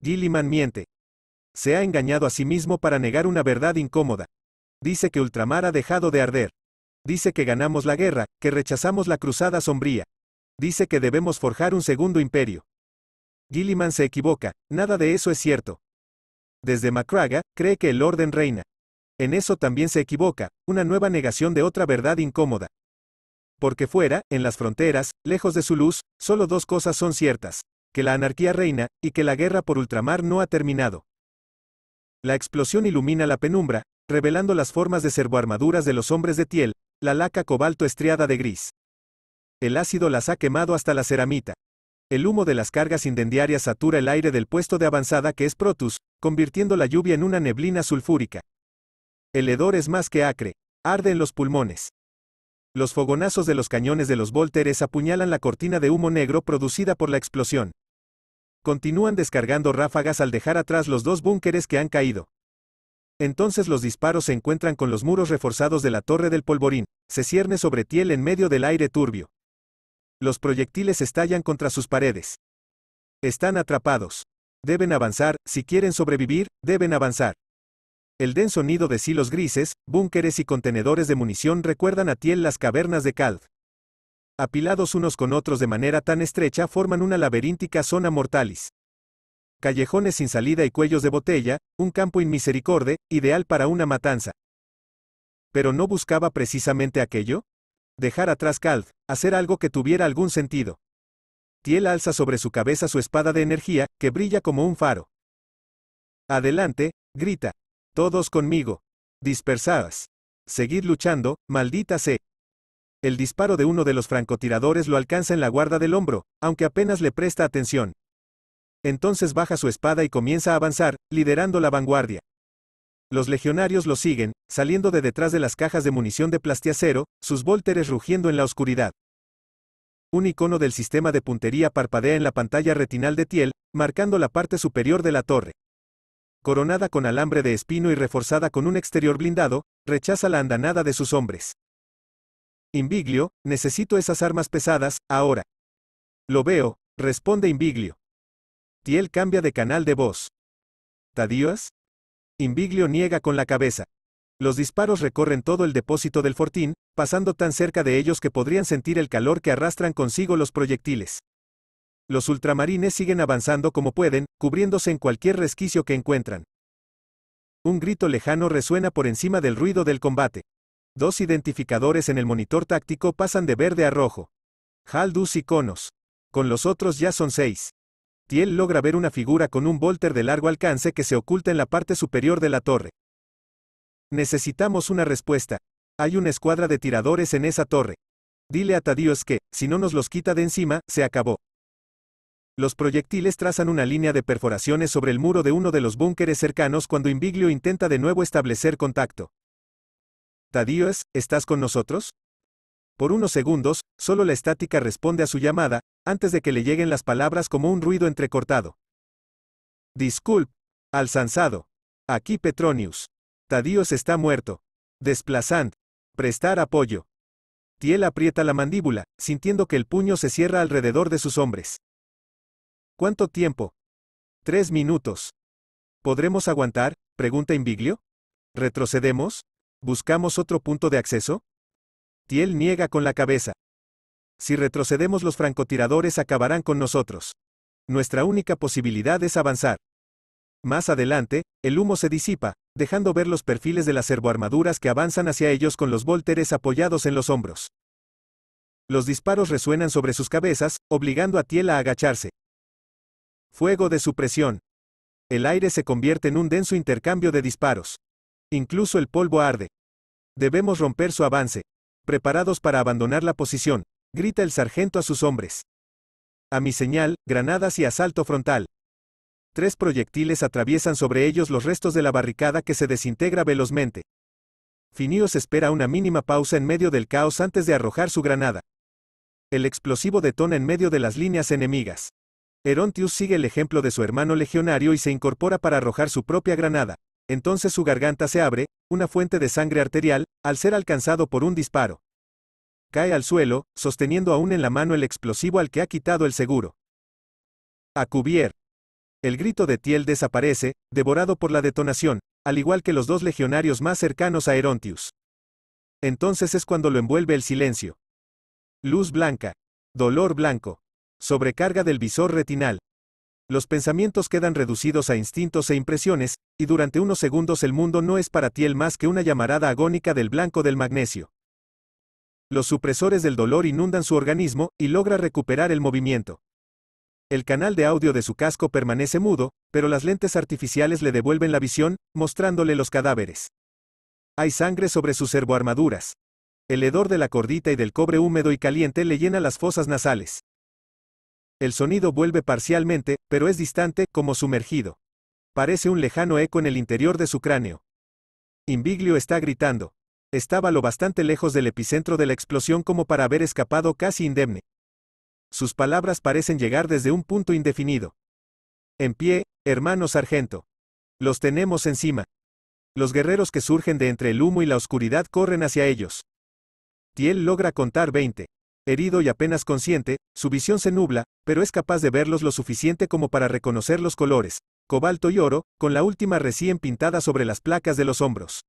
Gilliman miente. Se ha engañado a sí mismo para negar una verdad incómoda. Dice que Ultramar ha dejado de arder. Dice que ganamos la guerra, que rechazamos la cruzada sombría. Dice que debemos forjar un segundo imperio. Gilliman se equivoca, nada de eso es cierto. Desde Macraga, cree que el orden reina. En eso también se equivoca, una nueva negación de otra verdad incómoda. Porque fuera, en las fronteras, lejos de su luz, solo dos cosas son ciertas que la anarquía reina, y que la guerra por ultramar no ha terminado. La explosión ilumina la penumbra, revelando las formas de servoarmaduras de los hombres de Tiel, la laca cobalto estriada de gris. El ácido las ha quemado hasta la ceramita. El humo de las cargas indendiarias satura el aire del puesto de avanzada que es Protus, convirtiendo la lluvia en una neblina sulfúrica. El hedor es más que acre, arde en los pulmones. Los fogonazos de los cañones de los Volteres apuñalan la cortina de humo negro producida por la explosión. Continúan descargando ráfagas al dejar atrás los dos búnkeres que han caído. Entonces los disparos se encuentran con los muros reforzados de la torre del polvorín, se cierne sobre Tiel en medio del aire turbio. Los proyectiles estallan contra sus paredes. Están atrapados. Deben avanzar, si quieren sobrevivir, deben avanzar. El denso nido de silos grises, búnkeres y contenedores de munición recuerdan a Tiel las cavernas de Kald. Apilados unos con otros de manera tan estrecha forman una laberíntica zona mortalis. Callejones sin salida y cuellos de botella, un campo inmisericorde, ideal para una matanza. Pero no buscaba precisamente aquello? Dejar atrás Kald, hacer algo que tuviera algún sentido. Tiel alza sobre su cabeza su espada de energía, que brilla como un faro. Adelante, grita, todos conmigo. Dispersadas. Seguid luchando, maldita sea. El disparo de uno de los francotiradores lo alcanza en la guarda del hombro, aunque apenas le presta atención. Entonces baja su espada y comienza a avanzar, liderando la vanguardia. Los legionarios lo siguen, saliendo de detrás de las cajas de munición de plastiacero, sus volteres rugiendo en la oscuridad. Un icono del sistema de puntería parpadea en la pantalla retinal de Tiel, marcando la parte superior de la torre coronada con alambre de espino y reforzada con un exterior blindado, rechaza la andanada de sus hombres. Inviglio, necesito esas armas pesadas, ahora. Lo veo, responde Inviglio. Tiel cambia de canal de voz. ¿Tadías? Inviglio niega con la cabeza. Los disparos recorren todo el depósito del fortín, pasando tan cerca de ellos que podrían sentir el calor que arrastran consigo los proyectiles los ultramarines siguen avanzando como pueden, cubriéndose en cualquier resquicio que encuentran. Un grito lejano resuena por encima del ruido del combate. Dos identificadores en el monitor táctico pasan de verde a rojo. Haldus y Conos. Con los otros ya son seis. Tiel logra ver una figura con un bolter de largo alcance que se oculta en la parte superior de la torre. Necesitamos una respuesta. Hay una escuadra de tiradores en esa torre. Dile a Tadíos que, si no nos los quita de encima, se acabó. Los proyectiles trazan una línea de perforaciones sobre el muro de uno de los búnkeres cercanos cuando Inviglio intenta de nuevo establecer contacto. Tadíos, ¿estás con nosotros? Por unos segundos, solo la estática responde a su llamada, antes de que le lleguen las palabras como un ruido entrecortado. Disculp, alzanzado. Aquí Petronius. Tadíos está muerto. Desplazant. Prestar apoyo. Tiel aprieta la mandíbula, sintiendo que el puño se cierra alrededor de sus hombres. ¿Cuánto tiempo? Tres minutos. ¿Podremos aguantar? pregunta Inviglio. ¿Retrocedemos? ¿Buscamos otro punto de acceso? Tiel niega con la cabeza. Si retrocedemos los francotiradores acabarán con nosotros. Nuestra única posibilidad es avanzar. Más adelante, el humo se disipa, dejando ver los perfiles de las servoarmaduras que avanzan hacia ellos con los volteres apoyados en los hombros. Los disparos resuenan sobre sus cabezas, obligando a Tiel a agacharse. Fuego de supresión. El aire se convierte en un denso intercambio de disparos. Incluso el polvo arde. Debemos romper su avance. Preparados para abandonar la posición, grita el sargento a sus hombres. A mi señal, granadas y asalto frontal. Tres proyectiles atraviesan sobre ellos los restos de la barricada que se desintegra velozmente. Finios espera una mínima pausa en medio del caos antes de arrojar su granada. El explosivo detona en medio de las líneas enemigas. Herontius sigue el ejemplo de su hermano legionario y se incorpora para arrojar su propia granada. Entonces su garganta se abre, una fuente de sangre arterial, al ser alcanzado por un disparo. Cae al suelo, sosteniendo aún en la mano el explosivo al que ha quitado el seguro. A El grito de Tiel desaparece, devorado por la detonación, al igual que los dos legionarios más cercanos a Herontius. Entonces es cuando lo envuelve el silencio. Luz blanca. Dolor blanco. Sobrecarga del visor retinal. Los pensamientos quedan reducidos a instintos e impresiones, y durante unos segundos el mundo no es para ti más que una llamarada agónica del blanco del magnesio. Los supresores del dolor inundan su organismo, y logra recuperar el movimiento. El canal de audio de su casco permanece mudo, pero las lentes artificiales le devuelven la visión, mostrándole los cadáveres. Hay sangre sobre sus servoarmaduras. El hedor de la cordita y del cobre húmedo y caliente le llena las fosas nasales. El sonido vuelve parcialmente, pero es distante, como sumergido. Parece un lejano eco en el interior de su cráneo. Inviglio está gritando. Estaba lo bastante lejos del epicentro de la explosión como para haber escapado casi indemne. Sus palabras parecen llegar desde un punto indefinido. En pie, hermano sargento. Los tenemos encima. Los guerreros que surgen de entre el humo y la oscuridad corren hacia ellos. Tiel logra contar 20. Herido y apenas consciente, su visión se nubla, pero es capaz de verlos lo suficiente como para reconocer los colores, cobalto y oro, con la última recién pintada sobre las placas de los hombros.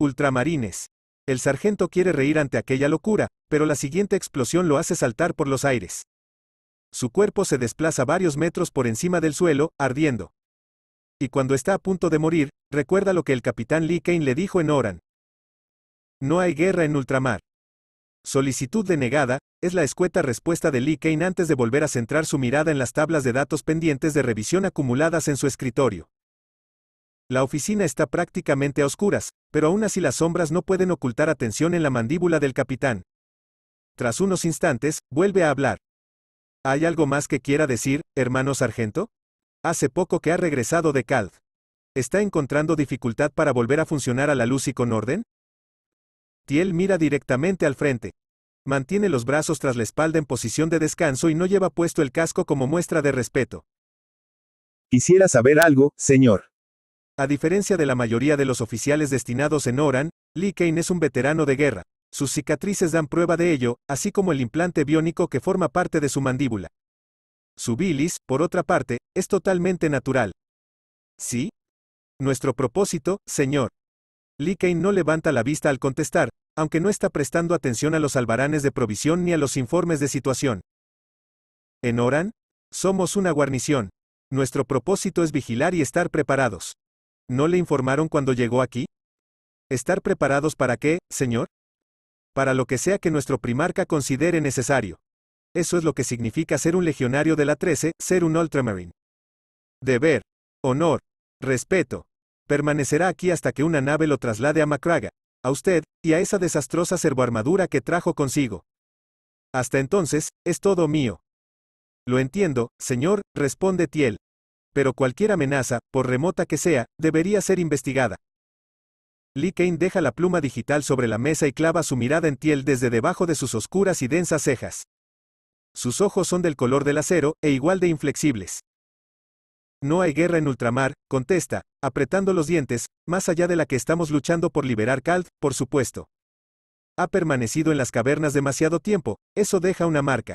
Ultramarines. El sargento quiere reír ante aquella locura, pero la siguiente explosión lo hace saltar por los aires. Su cuerpo se desplaza varios metros por encima del suelo, ardiendo. Y cuando está a punto de morir, recuerda lo que el capitán Lee Kane le dijo en Oran. No hay guerra en ultramar. Solicitud denegada, es la escueta respuesta de Lee Kane antes de volver a centrar su mirada en las tablas de datos pendientes de revisión acumuladas en su escritorio. La oficina está prácticamente a oscuras, pero aún así las sombras no pueden ocultar atención en la mandíbula del capitán. Tras unos instantes, vuelve a hablar. ¿Hay algo más que quiera decir, hermano sargento? Hace poco que ha regresado de Cald. ¿Está encontrando dificultad para volver a funcionar a la luz y con orden? Tiel mira directamente al frente. Mantiene los brazos tras la espalda en posición de descanso y no lleva puesto el casco como muestra de respeto. Quisiera saber algo, señor. A diferencia de la mayoría de los oficiales destinados en Oran, Lee Kane es un veterano de guerra. Sus cicatrices dan prueba de ello, así como el implante biónico que forma parte de su mandíbula. Su bilis, por otra parte, es totalmente natural. ¿Sí? Nuestro propósito, señor, Lee Kane no levanta la vista al contestar, aunque no está prestando atención a los albaranes de provisión ni a los informes de situación. En Oran, somos una guarnición. Nuestro propósito es vigilar y estar preparados. ¿No le informaron cuando llegó aquí? ¿Estar preparados para qué, señor? Para lo que sea que nuestro primarca considere necesario. Eso es lo que significa ser un legionario de la 13, ser un ultramarine. Deber, honor, respeto, Permanecerá aquí hasta que una nave lo traslade a Macraga, a usted, y a esa desastrosa servoarmadura que trajo consigo. Hasta entonces, es todo mío. Lo entiendo, señor, responde Tiel. Pero cualquier amenaza, por remota que sea, debería ser investigada. Lee Kane deja la pluma digital sobre la mesa y clava su mirada en Tiel desde debajo de sus oscuras y densas cejas. Sus ojos son del color del acero, e igual de inflexibles. No hay guerra en ultramar, contesta, apretando los dientes, más allá de la que estamos luchando por liberar Cald, por supuesto. Ha permanecido en las cavernas demasiado tiempo, eso deja una marca.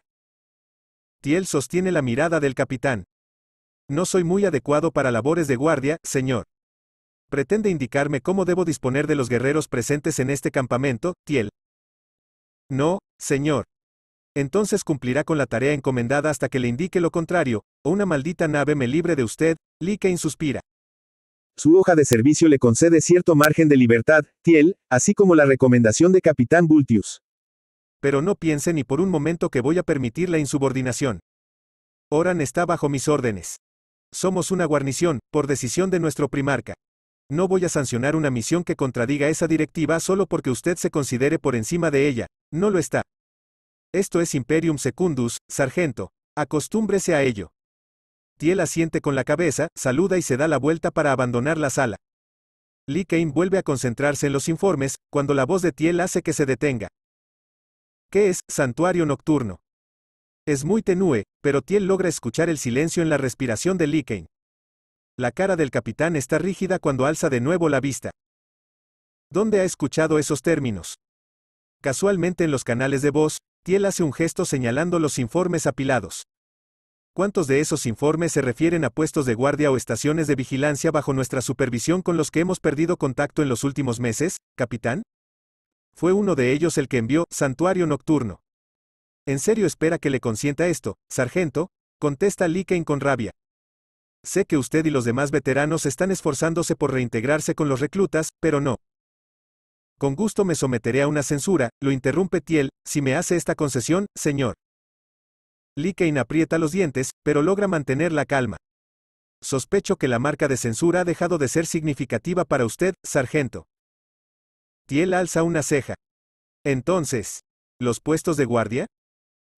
Tiel sostiene la mirada del capitán. No soy muy adecuado para labores de guardia, señor. Pretende indicarme cómo debo disponer de los guerreros presentes en este campamento, Tiel. No, señor, entonces cumplirá con la tarea encomendada hasta que le indique lo contrario, o una maldita nave me libre de usted, Lee Kane suspira. Su hoja de servicio le concede cierto margen de libertad, Tiel, así como la recomendación de Capitán Bultius. Pero no piense ni por un momento que voy a permitir la insubordinación. Oran está bajo mis órdenes. Somos una guarnición, por decisión de nuestro primarca. No voy a sancionar una misión que contradiga esa directiva solo porque usted se considere por encima de ella, no lo está. Esto es Imperium Secundus, sargento. Acostúmbrese a ello. Tiel asiente con la cabeza, saluda y se da la vuelta para abandonar la sala. Lee vuelve a concentrarse en los informes, cuando la voz de Tiel hace que se detenga. ¿Qué es santuario nocturno? Es muy tenue, pero Tiel logra escuchar el silencio en la respiración de Lee La cara del capitán está rígida cuando alza de nuevo la vista. ¿Dónde ha escuchado esos términos? Casualmente en los canales de voz, Tiel hace un gesto señalando los informes apilados. ¿Cuántos de esos informes se refieren a puestos de guardia o estaciones de vigilancia bajo nuestra supervisión con los que hemos perdido contacto en los últimos meses, capitán? Fue uno de ellos el que envió Santuario Nocturno. ¿En serio espera que le consienta esto, sargento? contesta Liken con rabia. Sé que usted y los demás veteranos están esforzándose por reintegrarse con los reclutas, pero no. Con gusto me someteré a una censura, lo interrumpe Tiel, si me hace esta concesión, señor. licaín aprieta los dientes, pero logra mantener la calma. Sospecho que la marca de censura ha dejado de ser significativa para usted, sargento. Tiel alza una ceja. Entonces, ¿los puestos de guardia?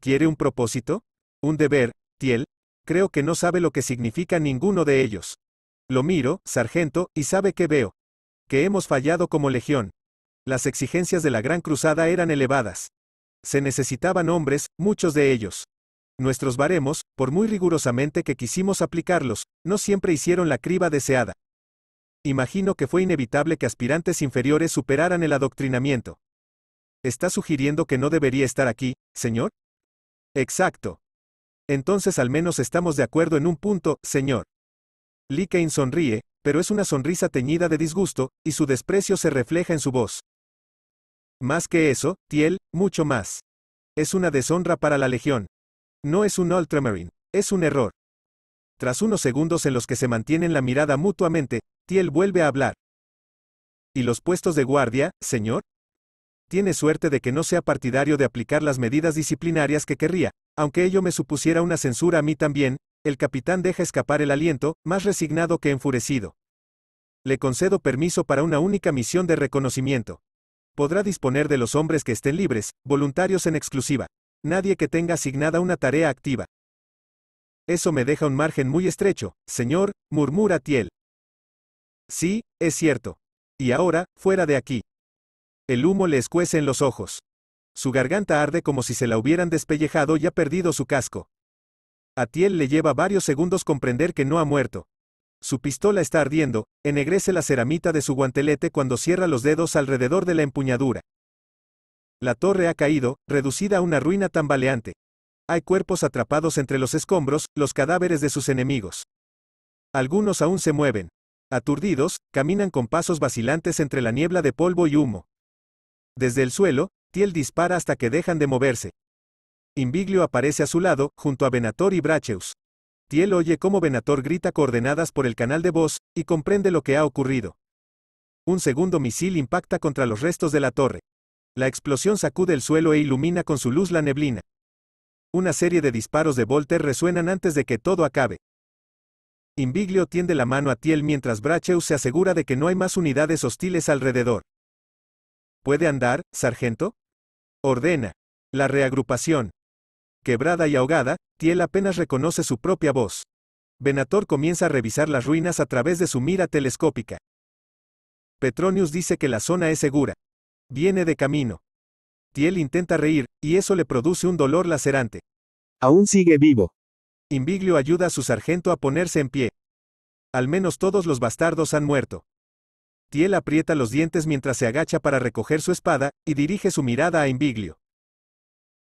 ¿Quiere un propósito? ¿Un deber, Tiel? Creo que no sabe lo que significa ninguno de ellos. Lo miro, sargento, y sabe que veo. Que hemos fallado como legión. Las exigencias de la Gran Cruzada eran elevadas. Se necesitaban hombres, muchos de ellos. Nuestros baremos, por muy rigurosamente que quisimos aplicarlos, no siempre hicieron la criba deseada. Imagino que fue inevitable que aspirantes inferiores superaran el adoctrinamiento. ¿Está sugiriendo que no debería estar aquí, señor? Exacto. Entonces al menos estamos de acuerdo en un punto, señor. Lee Kane sonríe, pero es una sonrisa teñida de disgusto, y su desprecio se refleja en su voz. Más que eso, Tiel, mucho más. Es una deshonra para la Legión. No es un Ultramarine, es un error. Tras unos segundos en los que se mantienen la mirada mutuamente, Tiel vuelve a hablar. ¿Y los puestos de guardia, señor? Tiene suerte de que no sea partidario de aplicar las medidas disciplinarias que querría, aunque ello me supusiera una censura a mí también, el capitán deja escapar el aliento, más resignado que enfurecido. Le concedo permiso para una única misión de reconocimiento podrá disponer de los hombres que estén libres, voluntarios en exclusiva. Nadie que tenga asignada una tarea activa. Eso me deja un margen muy estrecho, señor, murmura Tiel. Sí, es cierto. Y ahora, fuera de aquí. El humo le escuece en los ojos. Su garganta arde como si se la hubieran despellejado y ha perdido su casco. A Tiel le lleva varios segundos comprender que no ha muerto. Su pistola está ardiendo, ennegrece la ceramita de su guantelete cuando cierra los dedos alrededor de la empuñadura. La torre ha caído, reducida a una ruina tambaleante. Hay cuerpos atrapados entre los escombros, los cadáveres de sus enemigos. Algunos aún se mueven. Aturdidos, caminan con pasos vacilantes entre la niebla de polvo y humo. Desde el suelo, Tiel dispara hasta que dejan de moverse. Inviglio aparece a su lado, junto a Venator y Bracheus. Tiel oye cómo Venator grita coordenadas por el canal de voz, y comprende lo que ha ocurrido. Un segundo misil impacta contra los restos de la torre. La explosión sacude el suelo e ilumina con su luz la neblina. Una serie de disparos de Volter resuenan antes de que todo acabe. Inviglio tiende la mano a Tiel mientras Bracheus se asegura de que no hay más unidades hostiles alrededor. ¿Puede andar, sargento? Ordena. La reagrupación quebrada y ahogada, Tiel apenas reconoce su propia voz. Venator comienza a revisar las ruinas a través de su mira telescópica. Petronius dice que la zona es segura. Viene de camino. Tiel intenta reír, y eso le produce un dolor lacerante. Aún sigue vivo. Inviglio ayuda a su sargento a ponerse en pie. Al menos todos los bastardos han muerto. Tiel aprieta los dientes mientras se agacha para recoger su espada, y dirige su mirada a Inviglio.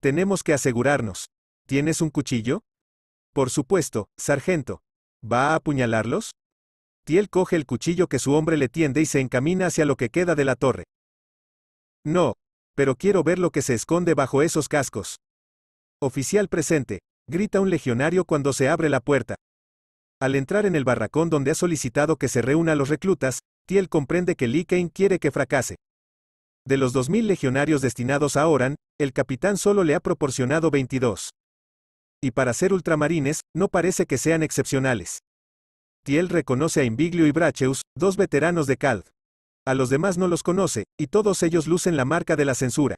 Tenemos que asegurarnos. ¿Tienes un cuchillo? Por supuesto, sargento. ¿Va a apuñalarlos? Tiel coge el cuchillo que su hombre le tiende y se encamina hacia lo que queda de la torre. No, pero quiero ver lo que se esconde bajo esos cascos. Oficial presente, grita un legionario cuando se abre la puerta. Al entrar en el barracón donde ha solicitado que se reúna a los reclutas, Tiel comprende que Lee quiere que fracase. De los 2.000 legionarios destinados a Oran, el capitán solo le ha proporcionado 22. Y para ser ultramarines, no parece que sean excepcionales. Tiel reconoce a Inviglio y Bracheus, dos veteranos de Cald. A los demás no los conoce, y todos ellos lucen la marca de la censura.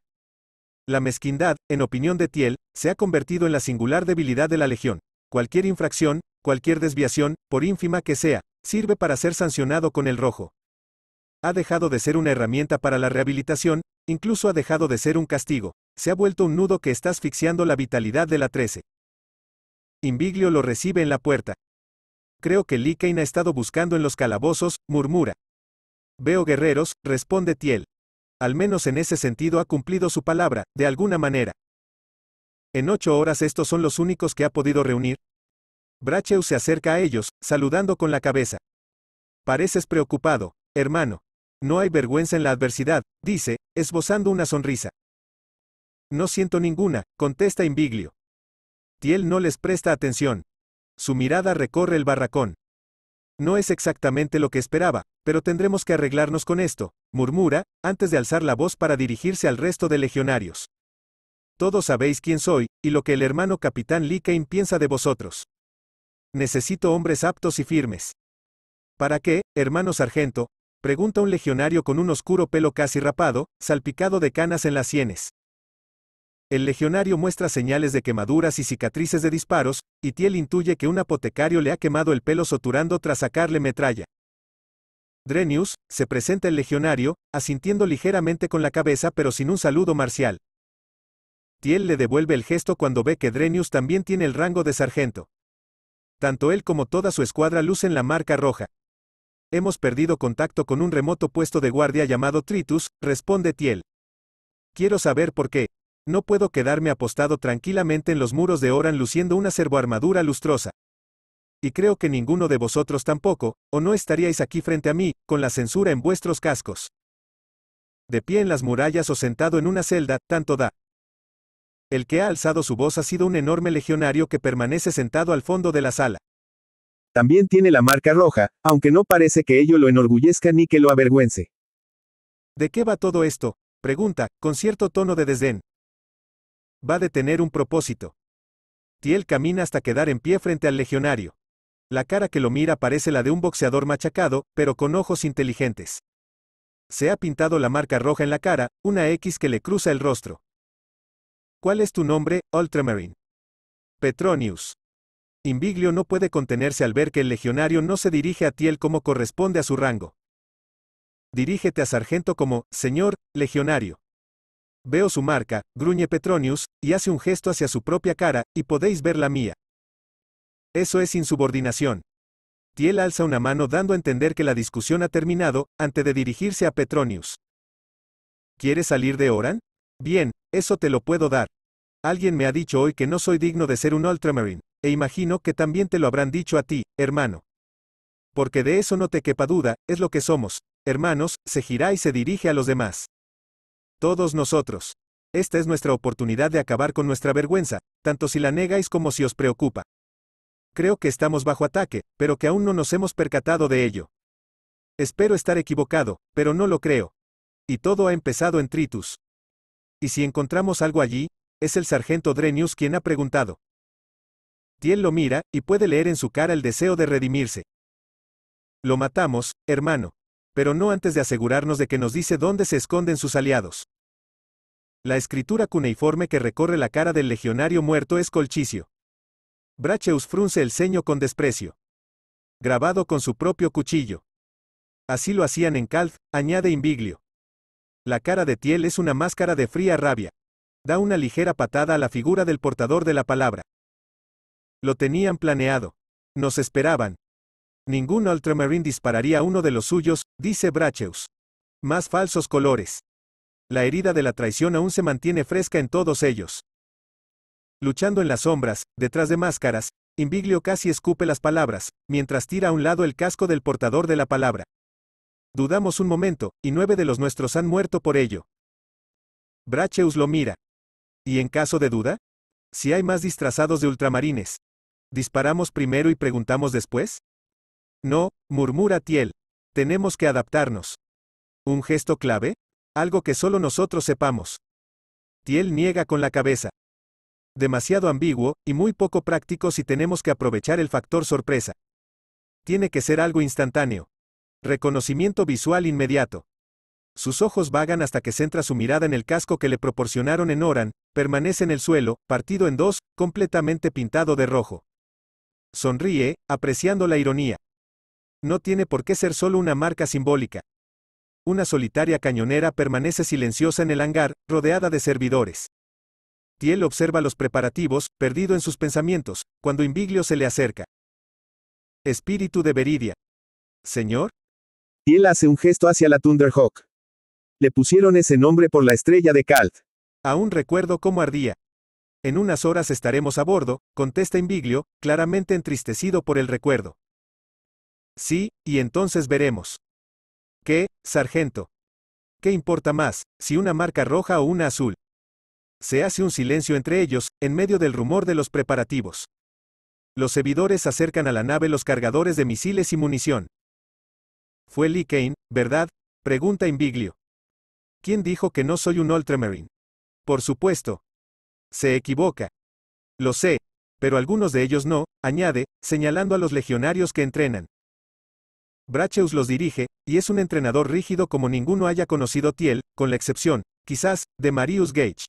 La mezquindad, en opinión de Tiel, se ha convertido en la singular debilidad de la Legión. Cualquier infracción, cualquier desviación, por ínfima que sea, sirve para ser sancionado con el rojo. Ha dejado de ser una herramienta para la rehabilitación, incluso ha dejado de ser un castigo, se ha vuelto un nudo que está asfixiando la vitalidad de la 13. Inviglio lo recibe en la puerta. Creo que Lee ha estado buscando en los calabozos, murmura. Veo guerreros, responde Tiel. Al menos en ese sentido ha cumplido su palabra, de alguna manera. En ocho horas estos son los únicos que ha podido reunir. Bracheu se acerca a ellos, saludando con la cabeza. Pareces preocupado, hermano. No hay vergüenza en la adversidad, dice, esbozando una sonrisa. No siento ninguna, contesta Inviglio. Tiel no les presta atención. Su mirada recorre el barracón. No es exactamente lo que esperaba, pero tendremos que arreglarnos con esto, murmura, antes de alzar la voz para dirigirse al resto de legionarios. Todos sabéis quién soy, y lo que el hermano capitán Likain piensa de vosotros. Necesito hombres aptos y firmes. ¿Para qué, hermano sargento? pregunta un legionario con un oscuro pelo casi rapado, salpicado de canas en las sienes. El legionario muestra señales de quemaduras y cicatrices de disparos, y Tiel intuye que un apotecario le ha quemado el pelo soturando tras sacarle metralla. Drenius, se presenta el legionario, asintiendo ligeramente con la cabeza pero sin un saludo marcial. Tiel le devuelve el gesto cuando ve que Drenius también tiene el rango de sargento. Tanto él como toda su escuadra lucen la marca roja. Hemos perdido contacto con un remoto puesto de guardia llamado Tritus, responde Tiel. Quiero saber por qué, no puedo quedarme apostado tranquilamente en los muros de Oran luciendo una armadura lustrosa. Y creo que ninguno de vosotros tampoco, o no estaríais aquí frente a mí, con la censura en vuestros cascos. De pie en las murallas o sentado en una celda, tanto da. El que ha alzado su voz ha sido un enorme legionario que permanece sentado al fondo de la sala. También tiene la marca roja, aunque no parece que ello lo enorgullezca ni que lo avergüence. ¿De qué va todo esto? pregunta, con cierto tono de desdén. Va a tener un propósito. Tiel camina hasta quedar en pie frente al legionario. La cara que lo mira parece la de un boxeador machacado, pero con ojos inteligentes. Se ha pintado la marca roja en la cara, una X que le cruza el rostro. ¿Cuál es tu nombre, Ultramarine? Petronius. Inviglio no puede contenerse al ver que el legionario no se dirige a Tiel como corresponde a su rango. Dirígete a sargento como, señor, legionario. Veo su marca, gruñe Petronius, y hace un gesto hacia su propia cara, y podéis ver la mía. Eso es insubordinación. Tiel alza una mano dando a entender que la discusión ha terminado, antes de dirigirse a Petronius. ¿Quieres salir de Oran? Bien, eso te lo puedo dar. Alguien me ha dicho hoy que no soy digno de ser un Ultramarine, e imagino que también te lo habrán dicho a ti, hermano. Porque de eso no te quepa duda, es lo que somos, hermanos, se gira y se dirige a los demás. Todos nosotros. Esta es nuestra oportunidad de acabar con nuestra vergüenza, tanto si la negáis como si os preocupa. Creo que estamos bajo ataque, pero que aún no nos hemos percatado de ello. Espero estar equivocado, pero no lo creo. Y todo ha empezado en Tritus. Y si encontramos algo allí, es el sargento Drenius quien ha preguntado. Tiel lo mira, y puede leer en su cara el deseo de redimirse. Lo matamos, hermano pero no antes de asegurarnos de que nos dice dónde se esconden sus aliados. La escritura cuneiforme que recorre la cara del legionario muerto es colchicio. Bracheus frunce el ceño con desprecio. Grabado con su propio cuchillo. Así lo hacían en Calf, añade Inviglio. La cara de Tiel es una máscara de fría rabia. Da una ligera patada a la figura del portador de la palabra. Lo tenían planeado. Nos esperaban, Ningún Ultramarine dispararía uno de los suyos, dice Bracheus. Más falsos colores. La herida de la traición aún se mantiene fresca en todos ellos. Luchando en las sombras, detrás de máscaras, Inviglio casi escupe las palabras, mientras tira a un lado el casco del portador de la palabra. Dudamos un momento, y nueve de los nuestros han muerto por ello. Bracheus lo mira. ¿Y en caso de duda? Si hay más disfrazados de ultramarines. ¿Disparamos primero y preguntamos después? No, murmura Tiel. Tenemos que adaptarnos. ¿Un gesto clave? Algo que solo nosotros sepamos. Tiel niega con la cabeza. Demasiado ambiguo, y muy poco práctico si tenemos que aprovechar el factor sorpresa. Tiene que ser algo instantáneo. Reconocimiento visual inmediato. Sus ojos vagan hasta que centra su mirada en el casco que le proporcionaron en Oran, permanece en el suelo, partido en dos, completamente pintado de rojo. Sonríe, apreciando la ironía. No tiene por qué ser solo una marca simbólica. Una solitaria cañonera permanece silenciosa en el hangar, rodeada de servidores. Tiel observa los preparativos, perdido en sus pensamientos, cuando Inviglio se le acerca. Espíritu de Veridia. Señor. Tiel hace un gesto hacia la Thunderhawk. Le pusieron ese nombre por la estrella de Kalt. Aún recuerdo cómo ardía. En unas horas estaremos a bordo, contesta Inviglio, claramente entristecido por el recuerdo. Sí, y entonces veremos. ¿Qué, sargento? ¿Qué importa más, si una marca roja o una azul? Se hace un silencio entre ellos, en medio del rumor de los preparativos. Los servidores acercan a la nave los cargadores de misiles y munición. Fue Lee Kane, ¿verdad? Pregunta Inviglio. ¿Quién dijo que no soy un Ultramarine? Por supuesto. Se equivoca. Lo sé, pero algunos de ellos no, añade, señalando a los legionarios que entrenan. Bracheus los dirige, y es un entrenador rígido como ninguno haya conocido Tiel, con la excepción, quizás, de Marius Gage.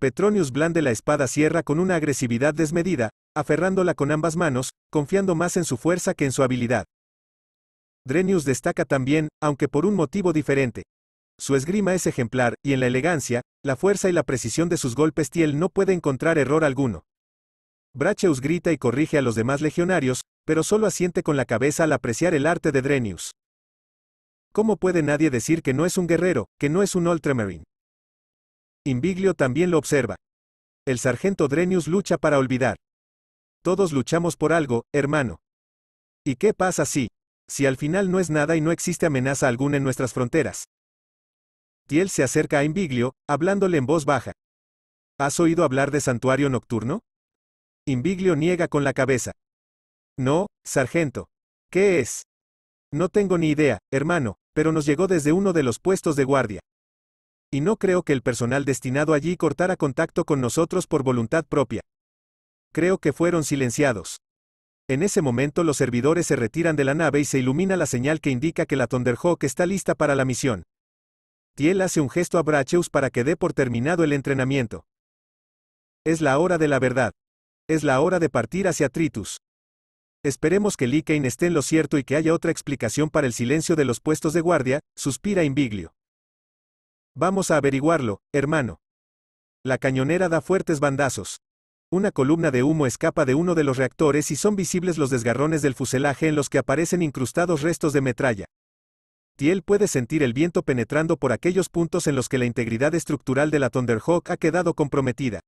Petronius blande la espada sierra con una agresividad desmedida, aferrándola con ambas manos, confiando más en su fuerza que en su habilidad. Drenius destaca también, aunque por un motivo diferente. Su esgrima es ejemplar, y en la elegancia, la fuerza y la precisión de sus golpes Tiel no puede encontrar error alguno. Bracheus grita y corrige a los demás legionarios, pero solo asiente con la cabeza al apreciar el arte de Drenius. ¿Cómo puede nadie decir que no es un guerrero, que no es un ultramarine? Inviglio también lo observa. El sargento Drenius lucha para olvidar. Todos luchamos por algo, hermano. ¿Y qué pasa si? Si al final no es nada y no existe amenaza alguna en nuestras fronteras. Tiel se acerca a Inviglio, hablándole en voz baja. ¿Has oído hablar de santuario nocturno? Inviglio niega con la cabeza. No, sargento. ¿Qué es? No tengo ni idea, hermano, pero nos llegó desde uno de los puestos de guardia. Y no creo que el personal destinado allí cortara contacto con nosotros por voluntad propia. Creo que fueron silenciados. En ese momento los servidores se retiran de la nave y se ilumina la señal que indica que la Thunderhawk está lista para la misión. Tiel hace un gesto a Bracheus para que dé por terminado el entrenamiento. Es la hora de la verdad. Es la hora de partir hacia Tritus. Esperemos que Lee esté en lo cierto y que haya otra explicación para el silencio de los puestos de guardia, suspira Inviglio. Vamos a averiguarlo, hermano. La cañonera da fuertes bandazos. Una columna de humo escapa de uno de los reactores y son visibles los desgarrones del fuselaje en los que aparecen incrustados restos de metralla. Tiel puede sentir el viento penetrando por aquellos puntos en los que la integridad estructural de la Thunderhawk ha quedado comprometida.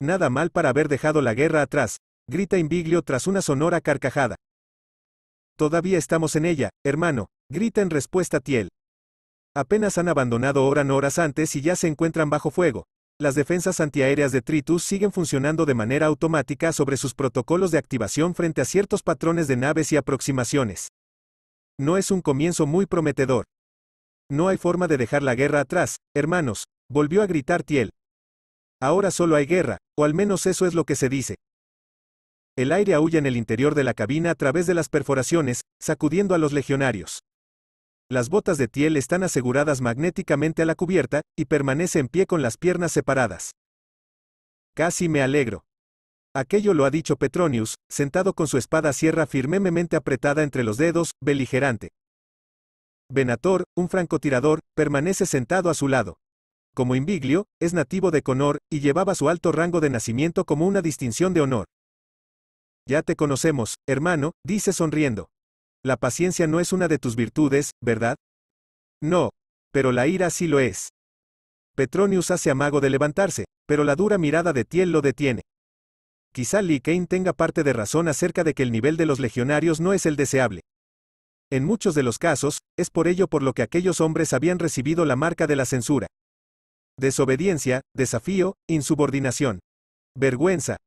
Nada mal para haber dejado la guerra atrás, grita Inviglio tras una sonora carcajada. Todavía estamos en ella, hermano, grita en respuesta Tiel. Apenas han abandonado Oran horas antes y ya se encuentran bajo fuego. Las defensas antiaéreas de Tritus siguen funcionando de manera automática sobre sus protocolos de activación frente a ciertos patrones de naves y aproximaciones. No es un comienzo muy prometedor. No hay forma de dejar la guerra atrás, hermanos, volvió a gritar Tiel. Ahora solo hay guerra, o al menos eso es lo que se dice. El aire aúlla en el interior de la cabina a través de las perforaciones, sacudiendo a los legionarios. Las botas de tiel están aseguradas magnéticamente a la cubierta, y permanece en pie con las piernas separadas. Casi me alegro. Aquello lo ha dicho Petronius, sentado con su espada sierra firmemente apretada entre los dedos, beligerante. Venator, un francotirador, permanece sentado a su lado. Como Inviglio, es nativo de Conor, y llevaba su alto rango de nacimiento como una distinción de honor. Ya te conocemos, hermano, dice sonriendo. La paciencia no es una de tus virtudes, ¿verdad? No, pero la ira sí lo es. Petronius hace amago de levantarse, pero la dura mirada de Tiel lo detiene. Quizá Lee Kane tenga parte de razón acerca de que el nivel de los legionarios no es el deseable. En muchos de los casos, es por ello por lo que aquellos hombres habían recibido la marca de la censura. Desobediencia, desafío, insubordinación. Vergüenza,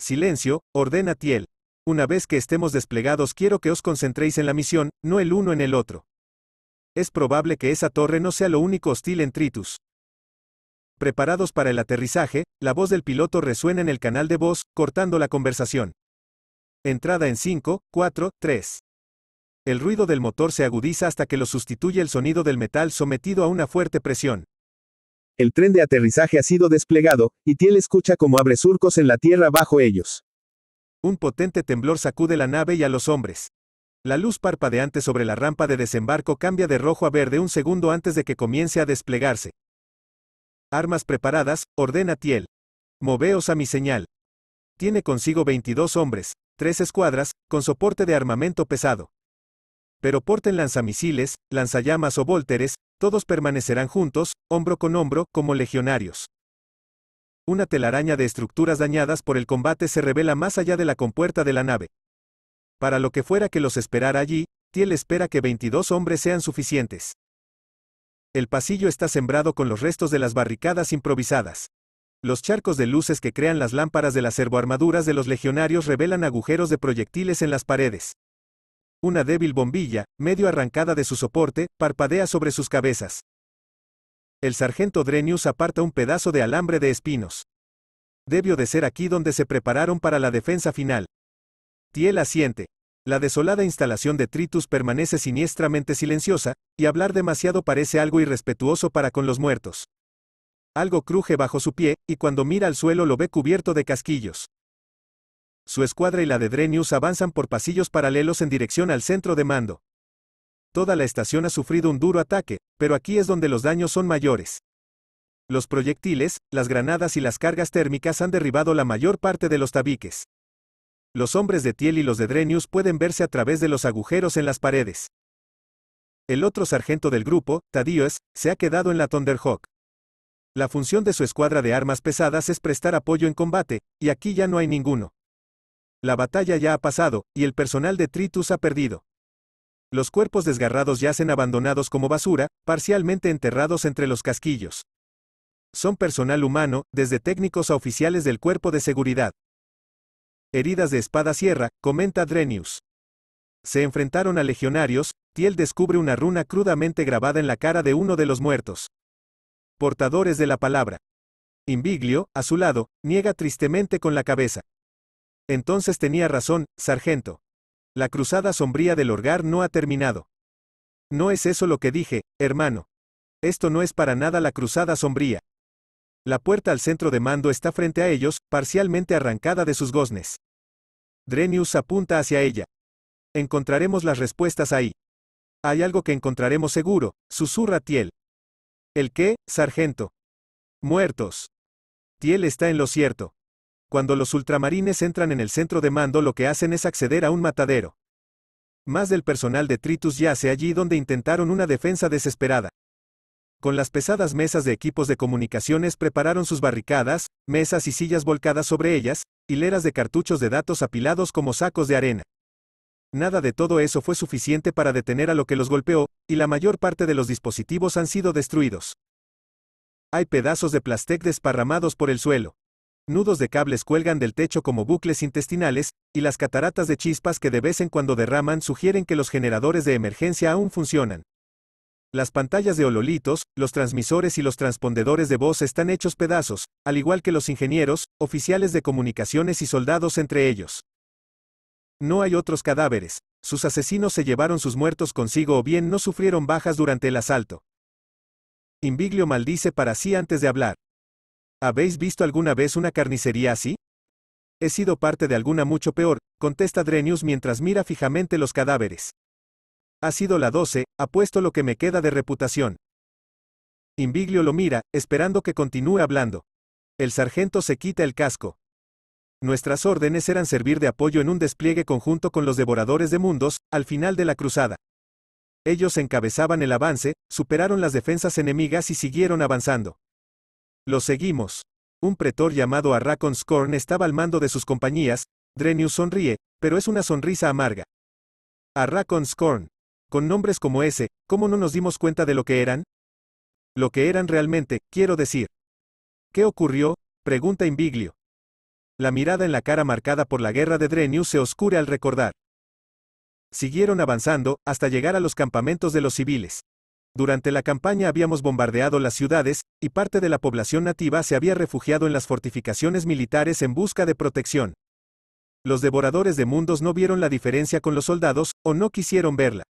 Silencio, ordena Tiel. Una vez que estemos desplegados quiero que os concentréis en la misión, no el uno en el otro. Es probable que esa torre no sea lo único hostil en Tritus. Preparados para el aterrizaje, la voz del piloto resuena en el canal de voz, cortando la conversación. Entrada en 5, 4, 3. El ruido del motor se agudiza hasta que lo sustituye el sonido del metal sometido a una fuerte presión. El tren de aterrizaje ha sido desplegado, y Tiel escucha cómo abre surcos en la tierra bajo ellos. Un potente temblor sacude la nave y a los hombres. La luz parpadeante sobre la rampa de desembarco cambia de rojo a verde un segundo antes de que comience a desplegarse. Armas preparadas, ordena Tiel. Moveos a mi señal. Tiene consigo 22 hombres, tres escuadras, con soporte de armamento pesado. Pero porten lanzamisiles, lanzallamas o volteres, todos permanecerán juntos, hombro con hombro, como legionarios. Una telaraña de estructuras dañadas por el combate se revela más allá de la compuerta de la nave. Para lo que fuera que los esperara allí, Tiel espera que 22 hombres sean suficientes. El pasillo está sembrado con los restos de las barricadas improvisadas. Los charcos de luces que crean las lámparas de las servoarmaduras de los legionarios revelan agujeros de proyectiles en las paredes. Una débil bombilla, medio arrancada de su soporte, parpadea sobre sus cabezas. El sargento Drenius aparta un pedazo de alambre de espinos. Debió de ser aquí donde se prepararon para la defensa final. Tiel asiente. La desolada instalación de Tritus permanece siniestramente silenciosa, y hablar demasiado parece algo irrespetuoso para con los muertos. Algo cruje bajo su pie, y cuando mira al suelo lo ve cubierto de casquillos su escuadra y la de Drenius avanzan por pasillos paralelos en dirección al centro de mando. Toda la estación ha sufrido un duro ataque, pero aquí es donde los daños son mayores. Los proyectiles, las granadas y las cargas térmicas han derribado la mayor parte de los tabiques. Los hombres de Tiel y los de Drenius pueden verse a través de los agujeros en las paredes. El otro sargento del grupo, Tadíos, se ha quedado en la Thunderhawk. La función de su escuadra de armas pesadas es prestar apoyo en combate, y aquí ya no hay ninguno. La batalla ya ha pasado, y el personal de Tritus ha perdido. Los cuerpos desgarrados yacen abandonados como basura, parcialmente enterrados entre los casquillos. Son personal humano, desde técnicos a oficiales del cuerpo de seguridad. Heridas de espada sierra, comenta Drenius. Se enfrentaron a legionarios, Tiel descubre una runa crudamente grabada en la cara de uno de los muertos. Portadores de la palabra. Inviglio, a su lado, niega tristemente con la cabeza. Entonces tenía razón, sargento. La cruzada sombría del hogar no ha terminado. No es eso lo que dije, hermano. Esto no es para nada la cruzada sombría. La puerta al centro de mando está frente a ellos, parcialmente arrancada de sus goznes. Drenius apunta hacia ella. Encontraremos las respuestas ahí. Hay algo que encontraremos seguro, susurra Tiel. ¿El qué, sargento? Muertos. Tiel está en lo cierto. Cuando los ultramarines entran en el centro de mando lo que hacen es acceder a un matadero. Más del personal de Tritus yace allí donde intentaron una defensa desesperada. Con las pesadas mesas de equipos de comunicaciones prepararon sus barricadas, mesas y sillas volcadas sobre ellas, hileras de cartuchos de datos apilados como sacos de arena. Nada de todo eso fue suficiente para detener a lo que los golpeó, y la mayor parte de los dispositivos han sido destruidos. Hay pedazos de plastec desparramados por el suelo. Nudos de cables cuelgan del techo como bucles intestinales, y las cataratas de chispas que de vez en cuando derraman sugieren que los generadores de emergencia aún funcionan. Las pantallas de ololitos, los transmisores y los transpondedores de voz están hechos pedazos, al igual que los ingenieros, oficiales de comunicaciones y soldados entre ellos. No hay otros cadáveres, sus asesinos se llevaron sus muertos consigo o bien no sufrieron bajas durante el asalto. Inviglio maldice para sí antes de hablar. ¿Habéis visto alguna vez una carnicería así? He sido parte de alguna mucho peor, contesta Drenius mientras mira fijamente los cadáveres. Ha sido la 12, apuesto lo que me queda de reputación. Inviglio lo mira, esperando que continúe hablando. El sargento se quita el casco. Nuestras órdenes eran servir de apoyo en un despliegue conjunto con los devoradores de mundos, al final de la cruzada. Ellos encabezaban el avance, superaron las defensas enemigas y siguieron avanzando. Lo seguimos. Un pretor llamado Arrakon estaba al mando de sus compañías, Drenius sonríe, pero es una sonrisa amarga. Arrakon Con nombres como ese, ¿cómo no nos dimos cuenta de lo que eran? Lo que eran realmente, quiero decir. ¿Qué ocurrió? Pregunta Inviglio. La mirada en la cara marcada por la guerra de Drenius se oscure al recordar. Siguieron avanzando, hasta llegar a los campamentos de los civiles. Durante la campaña habíamos bombardeado las ciudades, y parte de la población nativa se había refugiado en las fortificaciones militares en busca de protección. Los devoradores de mundos no vieron la diferencia con los soldados, o no quisieron verla.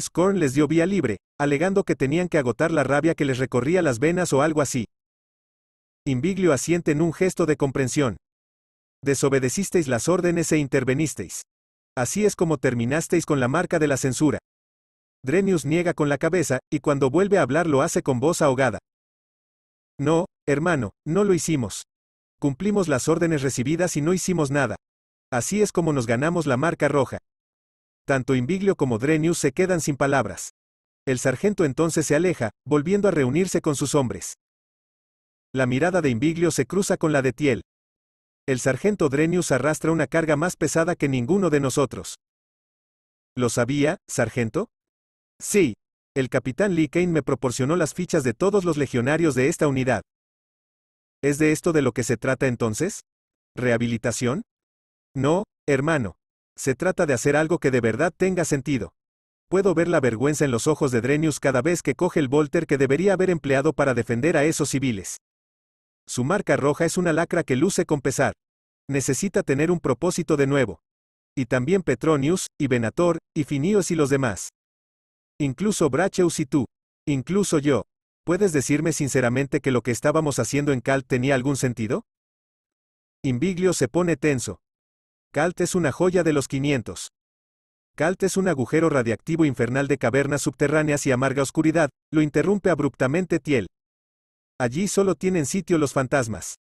Scorn les dio vía libre, alegando que tenían que agotar la rabia que les recorría las venas o algo así. Inviglio asiente en un gesto de comprensión. Desobedecisteis las órdenes e intervenisteis. Así es como terminasteis con la marca de la censura. Drenius niega con la cabeza, y cuando vuelve a hablar lo hace con voz ahogada. No, hermano, no lo hicimos. Cumplimos las órdenes recibidas y no hicimos nada. Así es como nos ganamos la marca roja. Tanto Inviglio como Drenius se quedan sin palabras. El sargento entonces se aleja, volviendo a reunirse con sus hombres. La mirada de Inviglio se cruza con la de Tiel. El sargento Drenius arrastra una carga más pesada que ninguno de nosotros. ¿Lo sabía, sargento? Sí. El capitán Lee Kane me proporcionó las fichas de todos los legionarios de esta unidad. ¿Es de esto de lo que se trata entonces? ¿Rehabilitación? No, hermano. Se trata de hacer algo que de verdad tenga sentido. Puedo ver la vergüenza en los ojos de Drenius cada vez que coge el Volter que debería haber empleado para defender a esos civiles. Su marca roja es una lacra que luce con pesar. Necesita tener un propósito de nuevo. Y también Petronius, y Venator, y Finios y los demás. Incluso Bracheus y tú. Incluso yo. ¿Puedes decirme sinceramente que lo que estábamos haciendo en Calt tenía algún sentido? Inviglio se pone tenso. Calt es una joya de los 500. Calt es un agujero radiactivo infernal de cavernas subterráneas y amarga oscuridad, lo interrumpe abruptamente Tiel. Allí solo tienen sitio los fantasmas.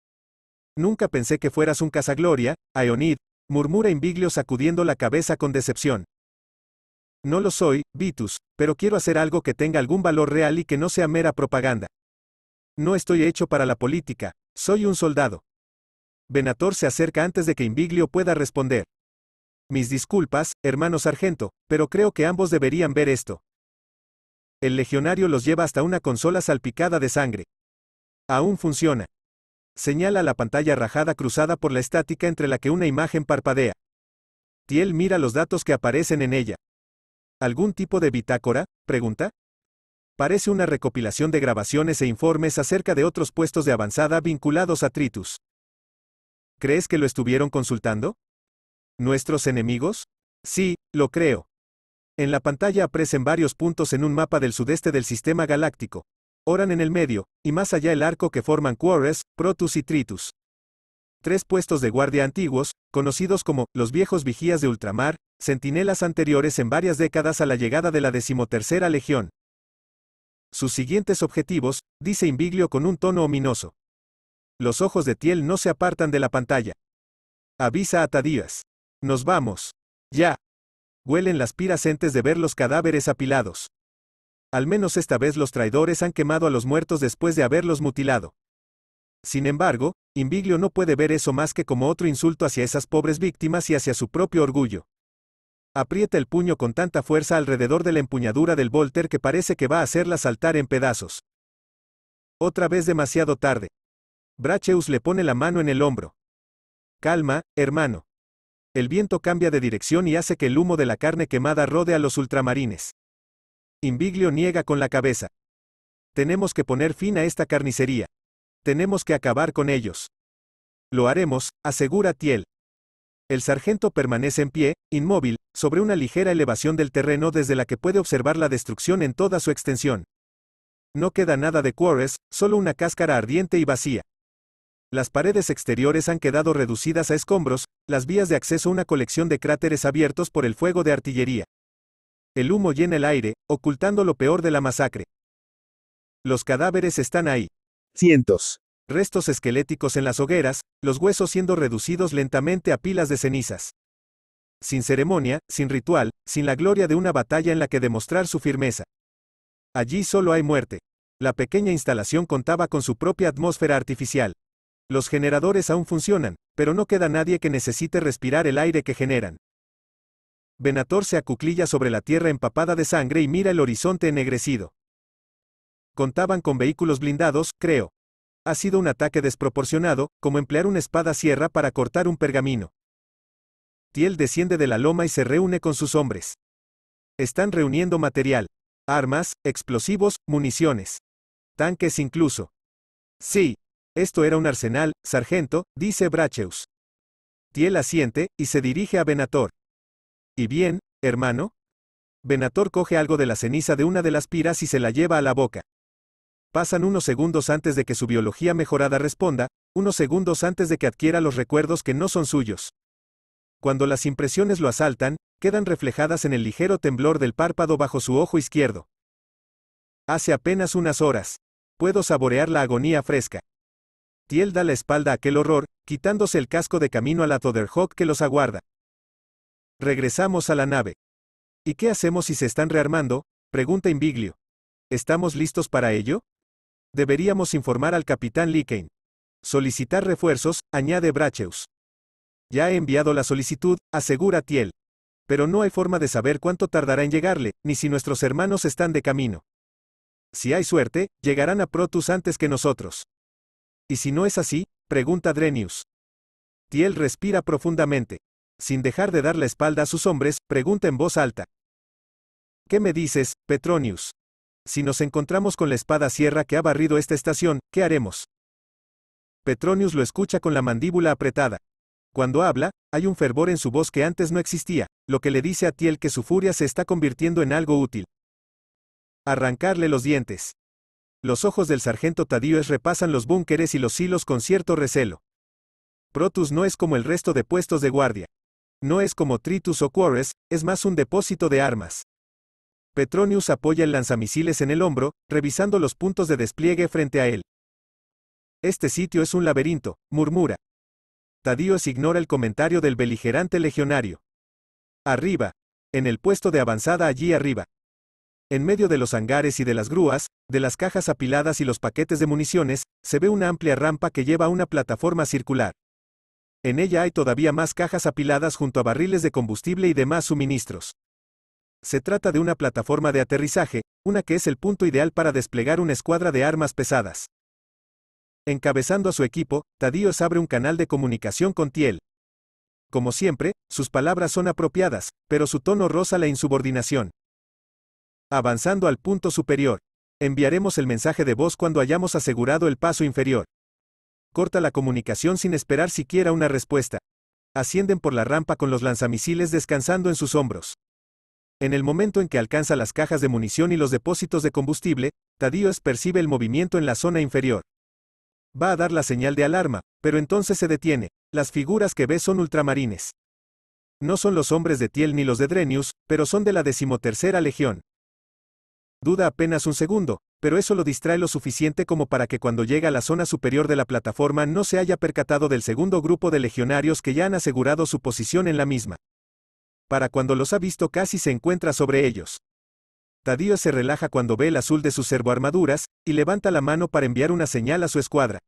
Nunca pensé que fueras un cazagloria, Aeonid, murmura Inviglio sacudiendo la cabeza con decepción. No lo soy, Vitus, pero quiero hacer algo que tenga algún valor real y que no sea mera propaganda. No estoy hecho para la política, soy un soldado. Venator se acerca antes de que Inviglio pueda responder. Mis disculpas, hermano sargento, pero creo que ambos deberían ver esto. El legionario los lleva hasta una consola salpicada de sangre. Aún funciona. Señala la pantalla rajada cruzada por la estática entre la que una imagen parpadea. Tiel mira los datos que aparecen en ella. ¿Algún tipo de bitácora? pregunta. Parece una recopilación de grabaciones e informes acerca de otros puestos de avanzada vinculados a Tritus. ¿Crees que lo estuvieron consultando? ¿Nuestros enemigos? Sí, lo creo. En la pantalla aparecen varios puntos en un mapa del sudeste del sistema galáctico. Oran en el medio, y más allá el arco que forman Quares, Protus y Tritus. Tres puestos de guardia antiguos, conocidos como los viejos vigías de ultramar, centinelas anteriores en varias décadas a la llegada de la decimotercera Legión. Sus siguientes objetivos, dice Inviglio con un tono ominoso. Los ojos de Tiel no se apartan de la pantalla. Avisa a Tadías. Nos vamos. Ya. Huelen las piras de ver los cadáveres apilados. Al menos esta vez los traidores han quemado a los muertos después de haberlos mutilado. Sin embargo, Inviglio no puede ver eso más que como otro insulto hacia esas pobres víctimas y hacia su propio orgullo. Aprieta el puño con tanta fuerza alrededor de la empuñadura del Volter que parece que va a hacerla saltar en pedazos. Otra vez demasiado tarde. Bracheus le pone la mano en el hombro. Calma, hermano. El viento cambia de dirección y hace que el humo de la carne quemada rode a los ultramarines. Inviglio niega con la cabeza. Tenemos que poner fin a esta carnicería. Tenemos que acabar con ellos. Lo haremos, asegura Tiel. El sargento permanece en pie, inmóvil, sobre una ligera elevación del terreno desde la que puede observar la destrucción en toda su extensión. No queda nada de Quares, solo una cáscara ardiente y vacía. Las paredes exteriores han quedado reducidas a escombros, las vías de acceso una colección de cráteres abiertos por el fuego de artillería. El humo llena el aire, ocultando lo peor de la masacre. Los cadáveres están ahí. Cientos restos esqueléticos en las hogueras, los huesos siendo reducidos lentamente a pilas de cenizas. Sin ceremonia, sin ritual, sin la gloria de una batalla en la que demostrar su firmeza. Allí solo hay muerte. La pequeña instalación contaba con su propia atmósfera artificial. Los generadores aún funcionan, pero no queda nadie que necesite respirar el aire que generan. Venator se acuclilla sobre la tierra empapada de sangre y mira el horizonte ennegrecido. Contaban con vehículos blindados, creo ha sido un ataque desproporcionado, como emplear una espada sierra para cortar un pergamino. Tiel desciende de la loma y se reúne con sus hombres. Están reuniendo material, armas, explosivos, municiones, tanques incluso. Sí, esto era un arsenal, sargento, dice Bracheus. Tiel asiente, y se dirige a Venator. ¿Y bien, hermano? Venator coge algo de la ceniza de una de las piras y se la lleva a la boca. Pasan unos segundos antes de que su biología mejorada responda, unos segundos antes de que adquiera los recuerdos que no son suyos. Cuando las impresiones lo asaltan, quedan reflejadas en el ligero temblor del párpado bajo su ojo izquierdo. Hace apenas unas horas. Puedo saborear la agonía fresca. Tiel da la espalda a aquel horror, quitándose el casco de camino a la Totherhawk que los aguarda. Regresamos a la nave. ¿Y qué hacemos si se están rearmando? pregunta Inviglio. ¿Estamos listos para ello? Deberíamos informar al capitán Likane. Solicitar refuerzos, añade Bracheus. Ya he enviado la solicitud, asegura Tiel. Pero no hay forma de saber cuánto tardará en llegarle, ni si nuestros hermanos están de camino. Si hay suerte, llegarán a Protus antes que nosotros. ¿Y si no es así? pregunta Drenius. Tiel respira profundamente. Sin dejar de dar la espalda a sus hombres, pregunta en voz alta. ¿Qué me dices, Petronius? si nos encontramos con la espada sierra que ha barrido esta estación, ¿qué haremos? Petronius lo escucha con la mandíbula apretada. Cuando habla, hay un fervor en su voz que antes no existía, lo que le dice a Tiel que su furia se está convirtiendo en algo útil. Arrancarle los dientes. Los ojos del sargento Tadíos repasan los búnkeres y los hilos con cierto recelo. Protus no es como el resto de puestos de guardia. No es como Tritus o Quares, es más un depósito de armas. Petronius apoya el lanzamisiles en el hombro, revisando los puntos de despliegue frente a él. Este sitio es un laberinto, murmura. Tadíos ignora el comentario del beligerante legionario. Arriba, en el puesto de avanzada allí arriba. En medio de los hangares y de las grúas, de las cajas apiladas y los paquetes de municiones, se ve una amplia rampa que lleva a una plataforma circular. En ella hay todavía más cajas apiladas junto a barriles de combustible y demás suministros. Se trata de una plataforma de aterrizaje, una que es el punto ideal para desplegar una escuadra de armas pesadas. Encabezando a su equipo, Tadíos abre un canal de comunicación con Tiel. Como siempre, sus palabras son apropiadas, pero su tono roza la insubordinación. Avanzando al punto superior. Enviaremos el mensaje de voz cuando hayamos asegurado el paso inferior. Corta la comunicación sin esperar siquiera una respuesta. Ascienden por la rampa con los lanzamisiles descansando en sus hombros. En el momento en que alcanza las cajas de munición y los depósitos de combustible, Tadíos percibe el movimiento en la zona inferior. Va a dar la señal de alarma, pero entonces se detiene. Las figuras que ve son ultramarines. No son los hombres de Tiel ni los de Drenius, pero son de la decimotercera legión. Duda apenas un segundo, pero eso lo distrae lo suficiente como para que cuando llega a la zona superior de la plataforma no se haya percatado del segundo grupo de legionarios que ya han asegurado su posición en la misma. Para cuando los ha visto casi se encuentra sobre ellos. Tadío se relaja cuando ve el azul de sus servoarmaduras, y levanta la mano para enviar una señal a su escuadra.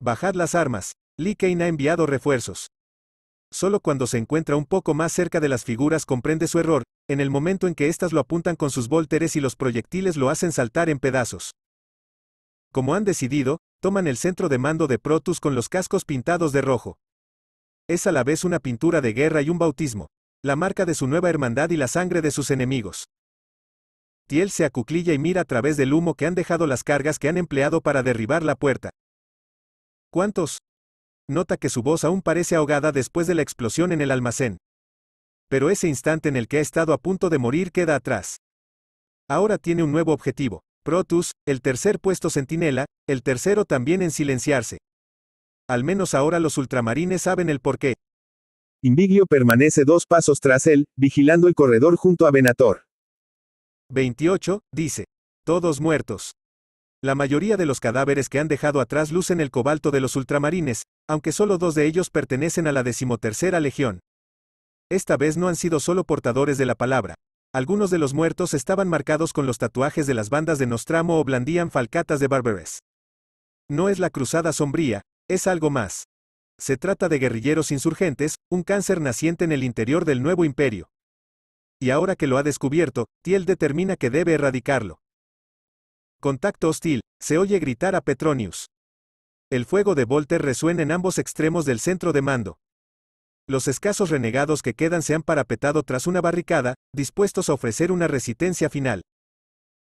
Bajad las armas, Lee Kane ha enviado refuerzos. Solo cuando se encuentra un poco más cerca de las figuras comprende su error, en el momento en que éstas lo apuntan con sus volteres y los proyectiles lo hacen saltar en pedazos. Como han decidido, toman el centro de mando de Protus con los cascos pintados de rojo. Es a la vez una pintura de guerra y un bautismo la marca de su nueva hermandad y la sangre de sus enemigos. Tiel se acuclilla y mira a través del humo que han dejado las cargas que han empleado para derribar la puerta. ¿Cuántos? Nota que su voz aún parece ahogada después de la explosión en el almacén. Pero ese instante en el que ha estado a punto de morir queda atrás. Ahora tiene un nuevo objetivo. Protus, el tercer puesto centinela, el tercero también en silenciarse. Al menos ahora los ultramarines saben el porqué. Inviglio permanece dos pasos tras él, vigilando el corredor junto a Venator. 28, dice. Todos muertos. La mayoría de los cadáveres que han dejado atrás lucen el cobalto de los ultramarines, aunque solo dos de ellos pertenecen a la decimotercera legión. Esta vez no han sido solo portadores de la palabra. Algunos de los muertos estaban marcados con los tatuajes de las bandas de Nostramo o blandían falcatas de Barberes. No es la cruzada sombría, es algo más se trata de guerrilleros insurgentes, un cáncer naciente en el interior del nuevo imperio. Y ahora que lo ha descubierto, Tiel determina que debe erradicarlo. Contacto hostil, se oye gritar a Petronius. El fuego de Volter resuena en ambos extremos del centro de mando. Los escasos renegados que quedan se han parapetado tras una barricada, dispuestos a ofrecer una resistencia final.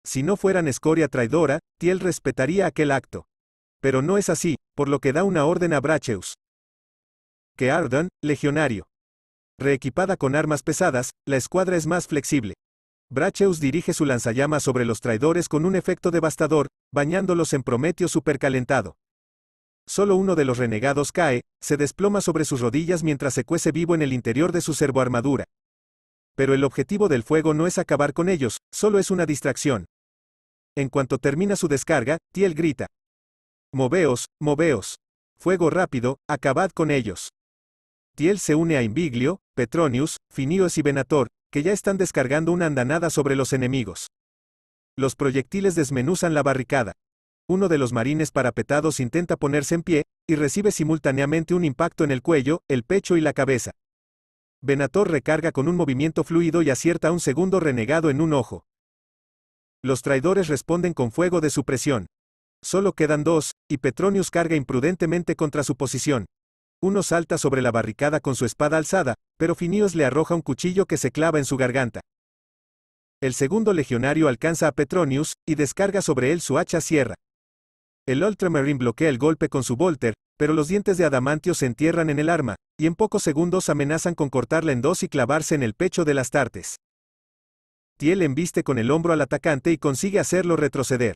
Si no fueran escoria traidora, Tiel respetaría aquel acto. Pero no es así, por lo que da una orden a Bracheus que Ardan, legionario. Reequipada con armas pesadas, la escuadra es más flexible. Bracheus dirige su lanzallamas sobre los traidores con un efecto devastador, bañándolos en Prometeo supercalentado. Solo uno de los renegados cae, se desploma sobre sus rodillas mientras se cuece vivo en el interior de su armadura. Pero el objetivo del fuego no es acabar con ellos, solo es una distracción. En cuanto termina su descarga, Tiel grita. Moveos, moveos. Fuego rápido, acabad con ellos. Tiel se une a Inviglio, Petronius, Finios y Venator, que ya están descargando una andanada sobre los enemigos. Los proyectiles desmenuzan la barricada. Uno de los marines parapetados intenta ponerse en pie, y recibe simultáneamente un impacto en el cuello, el pecho y la cabeza. Venator recarga con un movimiento fluido y acierta un segundo renegado en un ojo. Los traidores responden con fuego de supresión. Solo quedan dos, y Petronius carga imprudentemente contra su posición. Uno salta sobre la barricada con su espada alzada, pero Finios le arroja un cuchillo que se clava en su garganta. El segundo legionario alcanza a Petronius, y descarga sobre él su hacha sierra. El Ultramarine bloquea el golpe con su Volter, pero los dientes de Adamantio se entierran en el arma, y en pocos segundos amenazan con cortarla en dos y clavarse en el pecho de las Tartes. Tiel embiste con el hombro al atacante y consigue hacerlo retroceder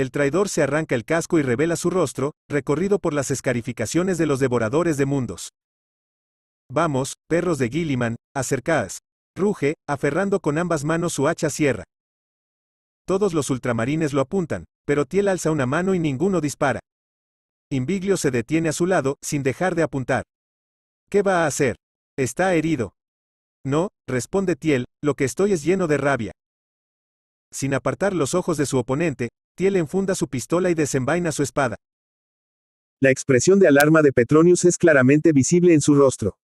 el traidor se arranca el casco y revela su rostro, recorrido por las escarificaciones de los devoradores de mundos. Vamos, perros de Gilliman, acercadas. Ruge, aferrando con ambas manos su hacha sierra. Todos los ultramarines lo apuntan, pero Tiel alza una mano y ninguno dispara. Inviglio se detiene a su lado, sin dejar de apuntar. ¿Qué va a hacer? Está herido. No, responde Tiel, lo que estoy es lleno de rabia. Sin apartar los ojos de su oponente, Tiel enfunda su pistola y desenvaina su espada. La expresión de alarma de Petronius es claramente visible en su rostro.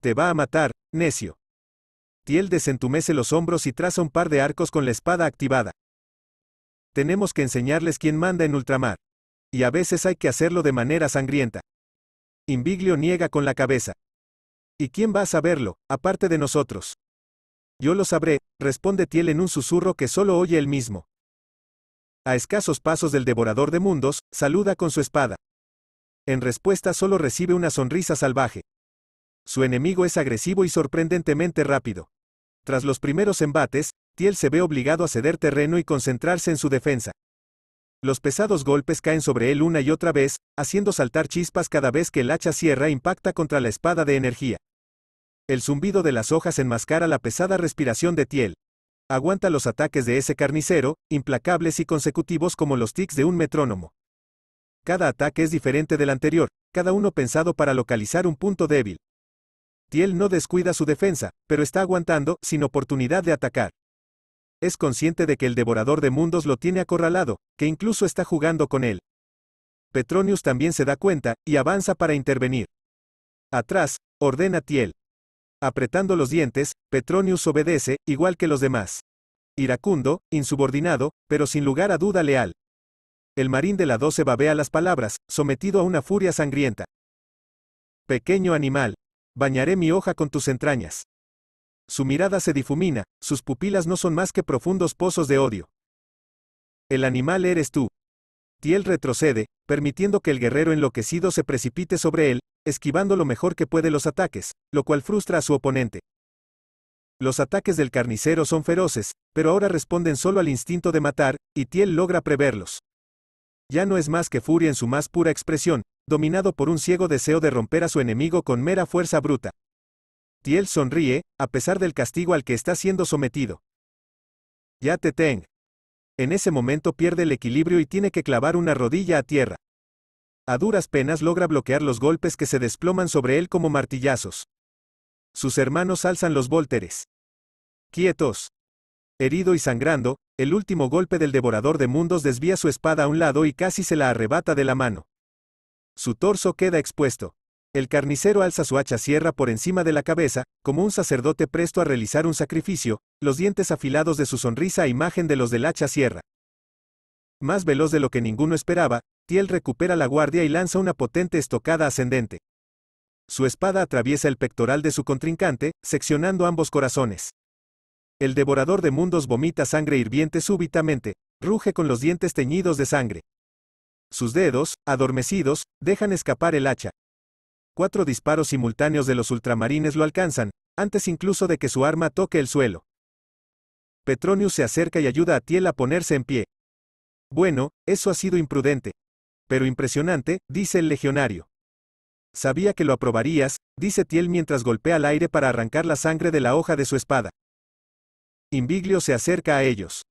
Te va a matar, necio. Tiel desentumece los hombros y traza un par de arcos con la espada activada. Tenemos que enseñarles quién manda en ultramar. Y a veces hay que hacerlo de manera sangrienta. Inviglio niega con la cabeza. ¿Y quién va a saberlo, aparte de nosotros? Yo lo sabré, responde Tiel en un susurro que solo oye él mismo a escasos pasos del devorador de mundos, saluda con su espada. En respuesta solo recibe una sonrisa salvaje. Su enemigo es agresivo y sorprendentemente rápido. Tras los primeros embates, Tiel se ve obligado a ceder terreno y concentrarse en su defensa. Los pesados golpes caen sobre él una y otra vez, haciendo saltar chispas cada vez que el hacha sierra impacta contra la espada de energía. El zumbido de las hojas enmascara la pesada respiración de Tiel aguanta los ataques de ese carnicero, implacables y consecutivos como los tics de un metrónomo. Cada ataque es diferente del anterior, cada uno pensado para localizar un punto débil. Tiel no descuida su defensa, pero está aguantando, sin oportunidad de atacar. Es consciente de que el devorador de mundos lo tiene acorralado, que incluso está jugando con él. Petronius también se da cuenta, y avanza para intervenir. Atrás, ordena Tiel. Apretando los dientes, Petronius obedece, igual que los demás. Iracundo, insubordinado, pero sin lugar a duda leal. El marín de la doce babea las palabras, sometido a una furia sangrienta. Pequeño animal. Bañaré mi hoja con tus entrañas. Su mirada se difumina, sus pupilas no son más que profundos pozos de odio. El animal eres tú, Tiel retrocede, permitiendo que el guerrero enloquecido se precipite sobre él, esquivando lo mejor que puede los ataques, lo cual frustra a su oponente. Los ataques del carnicero son feroces, pero ahora responden solo al instinto de matar, y Tiel logra preverlos. Ya no es más que furia en su más pura expresión, dominado por un ciego deseo de romper a su enemigo con mera fuerza bruta. Tiel sonríe, a pesar del castigo al que está siendo sometido. Ya te tengo. En ese momento pierde el equilibrio y tiene que clavar una rodilla a tierra. A duras penas logra bloquear los golpes que se desploman sobre él como martillazos. Sus hermanos alzan los volteres. Quietos. Herido y sangrando, el último golpe del devorador de mundos desvía su espada a un lado y casi se la arrebata de la mano. Su torso queda expuesto. El carnicero alza su hacha sierra por encima de la cabeza, como un sacerdote presto a realizar un sacrificio, los dientes afilados de su sonrisa a imagen de los del hacha sierra. Más veloz de lo que ninguno esperaba, Tiel recupera la guardia y lanza una potente estocada ascendente. Su espada atraviesa el pectoral de su contrincante, seccionando ambos corazones. El devorador de mundos vomita sangre hirviente súbitamente, ruge con los dientes teñidos de sangre. Sus dedos, adormecidos, dejan escapar el hacha, cuatro disparos simultáneos de los ultramarines lo alcanzan, antes incluso de que su arma toque el suelo. Petronius se acerca y ayuda a Tiel a ponerse en pie. Bueno, eso ha sido imprudente. Pero impresionante, dice el legionario. Sabía que lo aprobarías, dice Tiel mientras golpea al aire para arrancar la sangre de la hoja de su espada. Inviglio se acerca a ellos.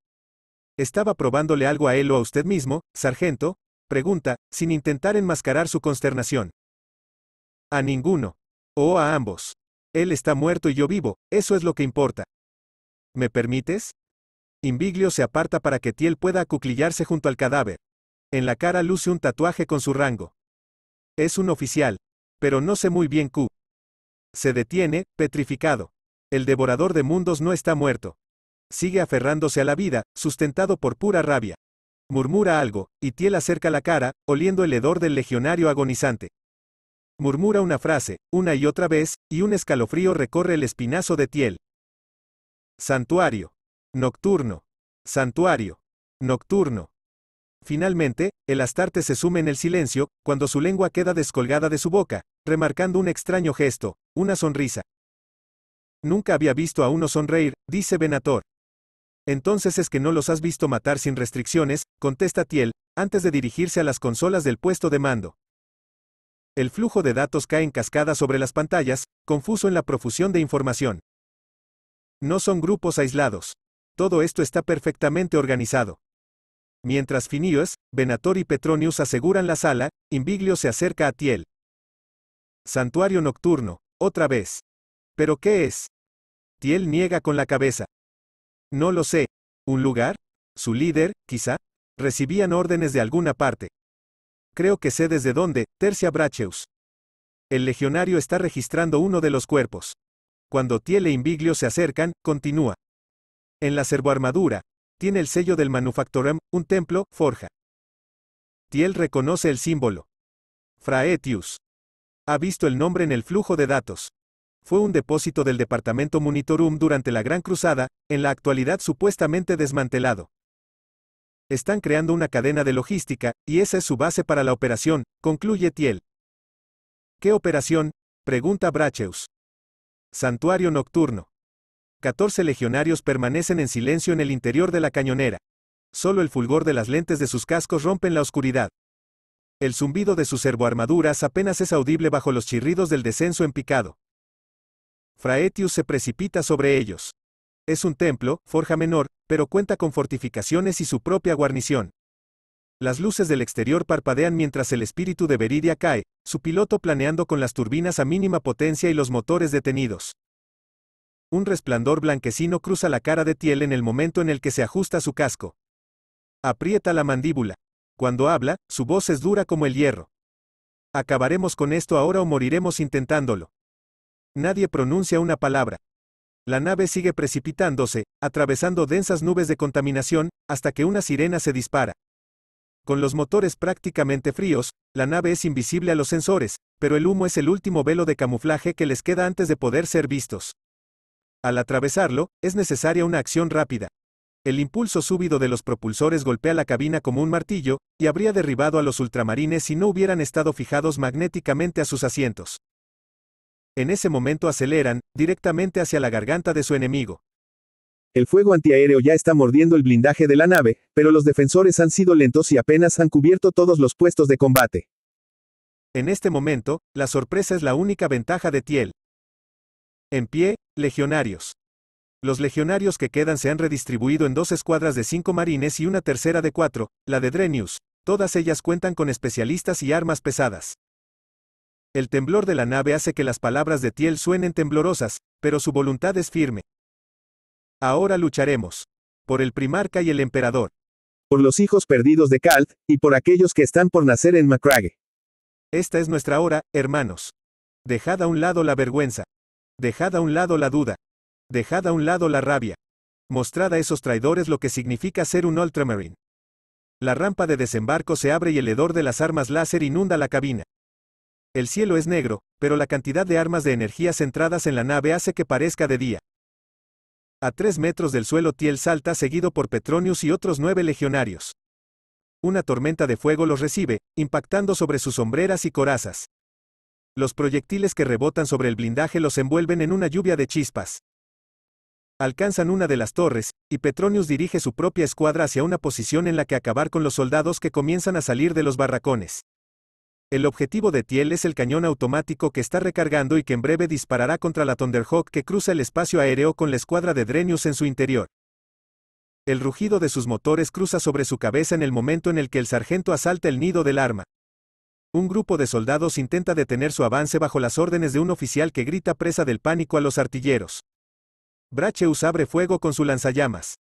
¿Estaba probándole algo a él o a usted mismo, sargento? pregunta, sin intentar enmascarar su consternación. A ninguno. O a ambos. Él está muerto y yo vivo, eso es lo que importa. ¿Me permites? Inviglio se aparta para que Tiel pueda acuclillarse junto al cadáver. En la cara luce un tatuaje con su rango. Es un oficial. Pero no sé muy bien Q. Se detiene, petrificado. El devorador de mundos no está muerto. Sigue aferrándose a la vida, sustentado por pura rabia. Murmura algo, y Tiel acerca la cara, oliendo el hedor del legionario agonizante. Murmura una frase, una y otra vez, y un escalofrío recorre el espinazo de Tiel. Santuario. Nocturno. Santuario. Nocturno. Finalmente, el Astarte se sume en el silencio, cuando su lengua queda descolgada de su boca, remarcando un extraño gesto, una sonrisa. Nunca había visto a uno sonreír, dice Venator. Entonces es que no los has visto matar sin restricciones, contesta Tiel, antes de dirigirse a las consolas del puesto de mando el flujo de datos cae en cascada sobre las pantallas, confuso en la profusión de información. No son grupos aislados. Todo esto está perfectamente organizado. Mientras Finios, Venator y Petronius aseguran la sala, Inviglio se acerca a Tiel. Santuario nocturno, otra vez. ¿Pero qué es? Tiel niega con la cabeza. No lo sé. ¿Un lugar? Su líder, quizá, recibían órdenes de alguna parte creo que sé desde dónde, Tercia Bracheus. El legionario está registrando uno de los cuerpos. Cuando Tiel e Inviglio se acercan, continúa. En la servoarmadura, tiene el sello del Manufactorum, un templo, forja. Tiel reconoce el símbolo. Fraetius. Ha visto el nombre en el flujo de datos. Fue un depósito del departamento Monitorum durante la Gran Cruzada, en la actualidad supuestamente desmantelado. Están creando una cadena de logística, y esa es su base para la operación, concluye Tiel. ¿Qué operación? pregunta Bracheus. Santuario nocturno. 14 legionarios permanecen en silencio en el interior de la cañonera. Solo el fulgor de las lentes de sus cascos rompen la oscuridad. El zumbido de sus servoarmaduras apenas es audible bajo los chirridos del descenso en picado. Fraetius se precipita sobre ellos. Es un templo, forja menor, pero cuenta con fortificaciones y su propia guarnición. Las luces del exterior parpadean mientras el espíritu de Veridia cae, su piloto planeando con las turbinas a mínima potencia y los motores detenidos. Un resplandor blanquecino cruza la cara de Tiel en el momento en el que se ajusta su casco. Aprieta la mandíbula. Cuando habla, su voz es dura como el hierro. Acabaremos con esto ahora o moriremos intentándolo. Nadie pronuncia una palabra. La nave sigue precipitándose, atravesando densas nubes de contaminación, hasta que una sirena se dispara. Con los motores prácticamente fríos, la nave es invisible a los sensores, pero el humo es el último velo de camuflaje que les queda antes de poder ser vistos. Al atravesarlo, es necesaria una acción rápida. El impulso súbido de los propulsores golpea la cabina como un martillo, y habría derribado a los ultramarines si no hubieran estado fijados magnéticamente a sus asientos en ese momento aceleran, directamente hacia la garganta de su enemigo. El fuego antiaéreo ya está mordiendo el blindaje de la nave, pero los defensores han sido lentos y apenas han cubierto todos los puestos de combate. En este momento, la sorpresa es la única ventaja de Tiel. En pie, legionarios. Los legionarios que quedan se han redistribuido en dos escuadras de cinco marines y una tercera de cuatro, la de Drenius. Todas ellas cuentan con especialistas y armas pesadas. El temblor de la nave hace que las palabras de Tiel suenen temblorosas, pero su voluntad es firme. Ahora lucharemos. Por el primarca y el emperador. Por los hijos perdidos de Kalt, y por aquellos que están por nacer en Macrague. Esta es nuestra hora, hermanos. Dejad a un lado la vergüenza. Dejad a un lado la duda. Dejad a un lado la rabia. Mostrad a esos traidores lo que significa ser un ultramarine. La rampa de desembarco se abre y el hedor de las armas láser inunda la cabina. El cielo es negro, pero la cantidad de armas de energía centradas en la nave hace que parezca de día. A tres metros del suelo Tiel salta seguido por Petronius y otros nueve legionarios. Una tormenta de fuego los recibe, impactando sobre sus sombreras y corazas. Los proyectiles que rebotan sobre el blindaje los envuelven en una lluvia de chispas. Alcanzan una de las torres, y Petronius dirige su propia escuadra hacia una posición en la que acabar con los soldados que comienzan a salir de los barracones. El objetivo de Tiel es el cañón automático que está recargando y que en breve disparará contra la Thunderhawk que cruza el espacio aéreo con la escuadra de Drenius en su interior. El rugido de sus motores cruza sobre su cabeza en el momento en el que el sargento asalta el nido del arma. Un grupo de soldados intenta detener su avance bajo las órdenes de un oficial que grita presa del pánico a los artilleros. Bracheus abre fuego con su lanzallamas.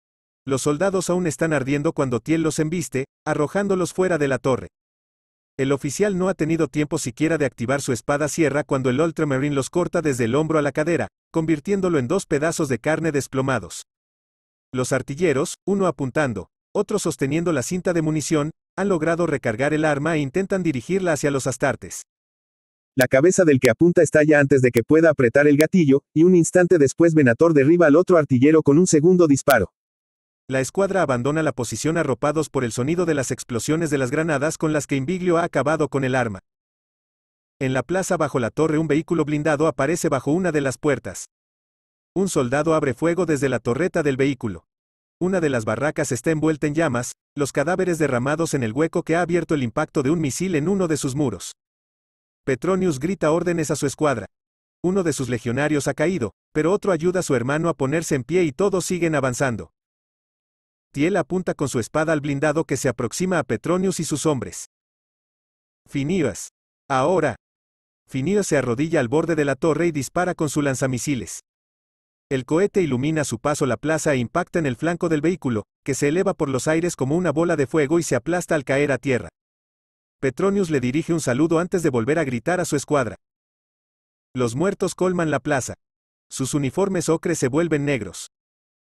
Los soldados aún están ardiendo cuando Tiel los embiste, arrojándolos fuera de la torre. El oficial no ha tenido tiempo siquiera de activar su espada sierra cuando el Ultramarine los corta desde el hombro a la cadera, convirtiéndolo en dos pedazos de carne desplomados. Los artilleros, uno apuntando, otro sosteniendo la cinta de munición, han logrado recargar el arma e intentan dirigirla hacia los astartes. La cabeza del que apunta estalla antes de que pueda apretar el gatillo, y un instante después Venator derriba al otro artillero con un segundo disparo. La escuadra abandona la posición arropados por el sonido de las explosiones de las granadas con las que Inviglio ha acabado con el arma. En la plaza bajo la torre un vehículo blindado aparece bajo una de las puertas. Un soldado abre fuego desde la torreta del vehículo. Una de las barracas está envuelta en llamas, los cadáveres derramados en el hueco que ha abierto el impacto de un misil en uno de sus muros. Petronius grita órdenes a su escuadra. Uno de sus legionarios ha caído, pero otro ayuda a su hermano a ponerse en pie y todos siguen avanzando. Tiel apunta con su espada al blindado que se aproxima a Petronius y sus hombres. Finíos. Ahora. Finivas se arrodilla al borde de la torre y dispara con su lanzamisiles. El cohete ilumina su paso la plaza e impacta en el flanco del vehículo, que se eleva por los aires como una bola de fuego y se aplasta al caer a tierra. Petronius le dirige un saludo antes de volver a gritar a su escuadra. Los muertos colman la plaza. Sus uniformes ocres se vuelven negros.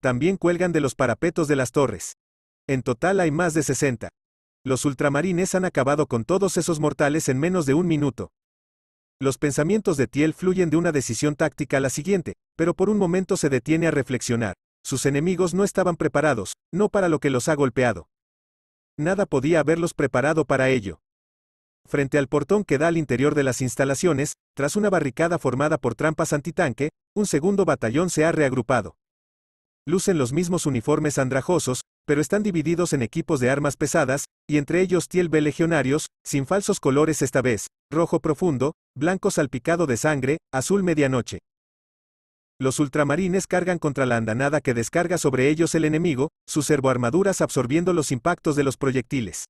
También cuelgan de los parapetos de las torres. En total hay más de 60. Los ultramarines han acabado con todos esos mortales en menos de un minuto. Los pensamientos de Tiel fluyen de una decisión táctica a la siguiente, pero por un momento se detiene a reflexionar. Sus enemigos no estaban preparados, no para lo que los ha golpeado. Nada podía haberlos preparado para ello. Frente al portón que da al interior de las instalaciones, tras una barricada formada por trampas antitanque, un segundo batallón se ha reagrupado lucen los mismos uniformes andrajosos, pero están divididos en equipos de armas pesadas, y entre ellos Tiel B legionarios, sin falsos colores esta vez, rojo profundo, blanco salpicado de sangre, azul medianoche. Los ultramarines cargan contra la andanada que descarga sobre ellos el enemigo, sus servoarmaduras absorbiendo los impactos de los proyectiles.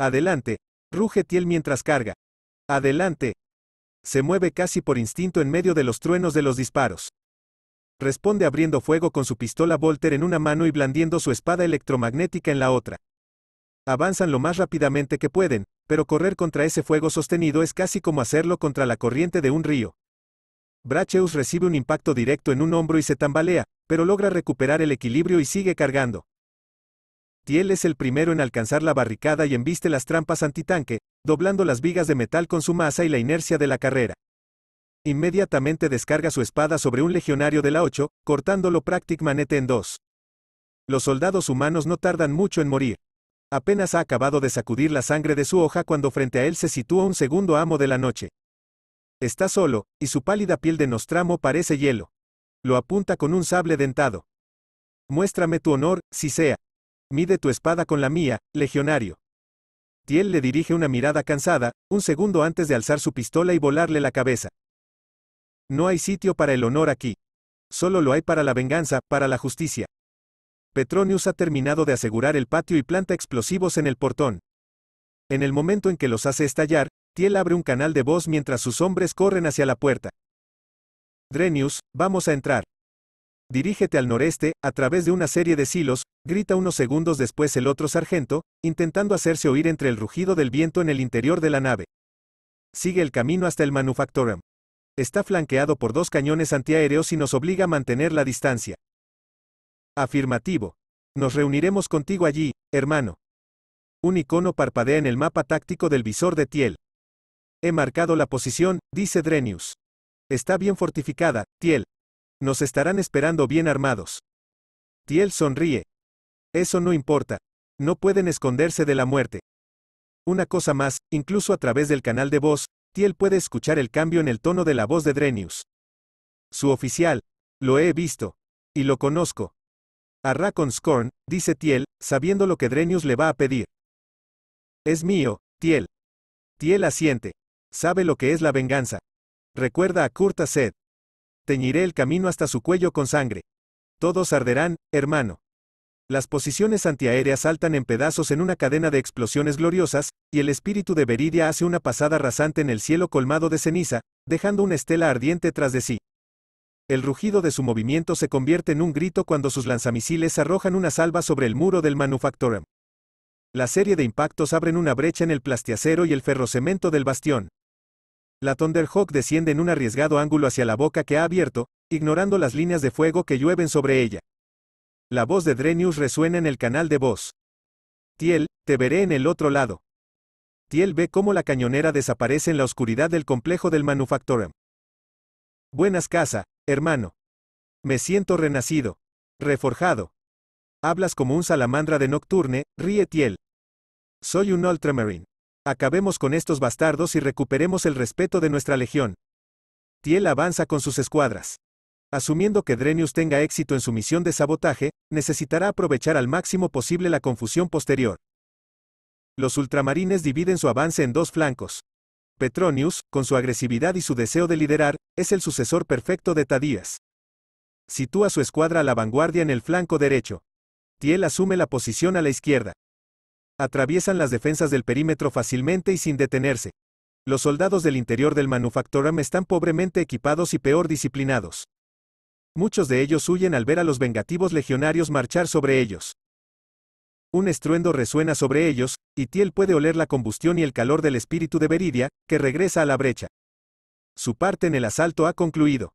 Adelante, ruge Tiel mientras carga. Adelante. Se mueve casi por instinto en medio de los truenos de los disparos responde abriendo fuego con su pistola Volter en una mano y blandiendo su espada electromagnética en la otra. Avanzan lo más rápidamente que pueden, pero correr contra ese fuego sostenido es casi como hacerlo contra la corriente de un río. Bracheus recibe un impacto directo en un hombro y se tambalea, pero logra recuperar el equilibrio y sigue cargando. Tiel es el primero en alcanzar la barricada y embiste las trampas antitanque, doblando las vigas de metal con su masa y la inercia de la carrera. Inmediatamente descarga su espada sobre un legionario de la 8, cortándolo manete en dos. Los soldados humanos no tardan mucho en morir. Apenas ha acabado de sacudir la sangre de su hoja cuando frente a él se sitúa un segundo amo de la noche. Está solo, y su pálida piel de Nostramo parece hielo. Lo apunta con un sable dentado. Muéstrame tu honor, si sea. Mide tu espada con la mía, legionario. Tiel le dirige una mirada cansada, un segundo antes de alzar su pistola y volarle la cabeza. No hay sitio para el honor aquí. Solo lo hay para la venganza, para la justicia. Petronius ha terminado de asegurar el patio y planta explosivos en el portón. En el momento en que los hace estallar, Tiel abre un canal de voz mientras sus hombres corren hacia la puerta. Drenius, vamos a entrar. Dirígete al noreste, a través de una serie de silos, grita unos segundos después el otro sargento, intentando hacerse oír entre el rugido del viento en el interior de la nave. Sigue el camino hasta el Manufactorum está flanqueado por dos cañones antiaéreos y nos obliga a mantener la distancia. Afirmativo. Nos reuniremos contigo allí, hermano. Un icono parpadea en el mapa táctico del visor de Tiel. He marcado la posición, dice Drenius. Está bien fortificada, Tiel. Nos estarán esperando bien armados. Tiel sonríe. Eso no importa. No pueden esconderse de la muerte. Una cosa más, incluso a través del canal de voz, Tiel puede escuchar el cambio en el tono de la voz de Drenius. Su oficial. Lo he visto. Y lo conozco. Arra con Scorn, dice Tiel, sabiendo lo que Drenius le va a pedir. Es mío, Tiel. Tiel asiente. Sabe lo que es la venganza. Recuerda a Kurta Sed. Teñiré el camino hasta su cuello con sangre. Todos arderán, hermano las posiciones antiaéreas saltan en pedazos en una cadena de explosiones gloriosas, y el espíritu de Veridia hace una pasada rasante en el cielo colmado de ceniza, dejando una estela ardiente tras de sí. El rugido de su movimiento se convierte en un grito cuando sus lanzamisiles arrojan una salva sobre el muro del Manufactorum. La serie de impactos abren una brecha en el plastiacero y el ferrocemento del bastión. La Thunderhawk desciende en un arriesgado ángulo hacia la boca que ha abierto, ignorando las líneas de fuego que llueven sobre ella. La voz de Drenius resuena en el canal de voz. Tiel, te veré en el otro lado. Tiel ve cómo la cañonera desaparece en la oscuridad del complejo del Manufactorum. Buenas casa, hermano. Me siento renacido. Reforjado. Hablas como un salamandra de nocturne, ríe Tiel. Soy un Ultramarine. Acabemos con estos bastardos y recuperemos el respeto de nuestra legión. Tiel avanza con sus escuadras. Asumiendo que Drenius tenga éxito en su misión de sabotaje, necesitará aprovechar al máximo posible la confusión posterior. Los ultramarines dividen su avance en dos flancos. Petronius, con su agresividad y su deseo de liderar, es el sucesor perfecto de Tadías. Sitúa su escuadra a la vanguardia en el flanco derecho. Thiel asume la posición a la izquierda. Atraviesan las defensas del perímetro fácilmente y sin detenerse. Los soldados del interior del Manufactorum están pobremente equipados y peor disciplinados. Muchos de ellos huyen al ver a los vengativos legionarios marchar sobre ellos. Un estruendo resuena sobre ellos, y Tiel puede oler la combustión y el calor del espíritu de Veridia, que regresa a la brecha. Su parte en el asalto ha concluido.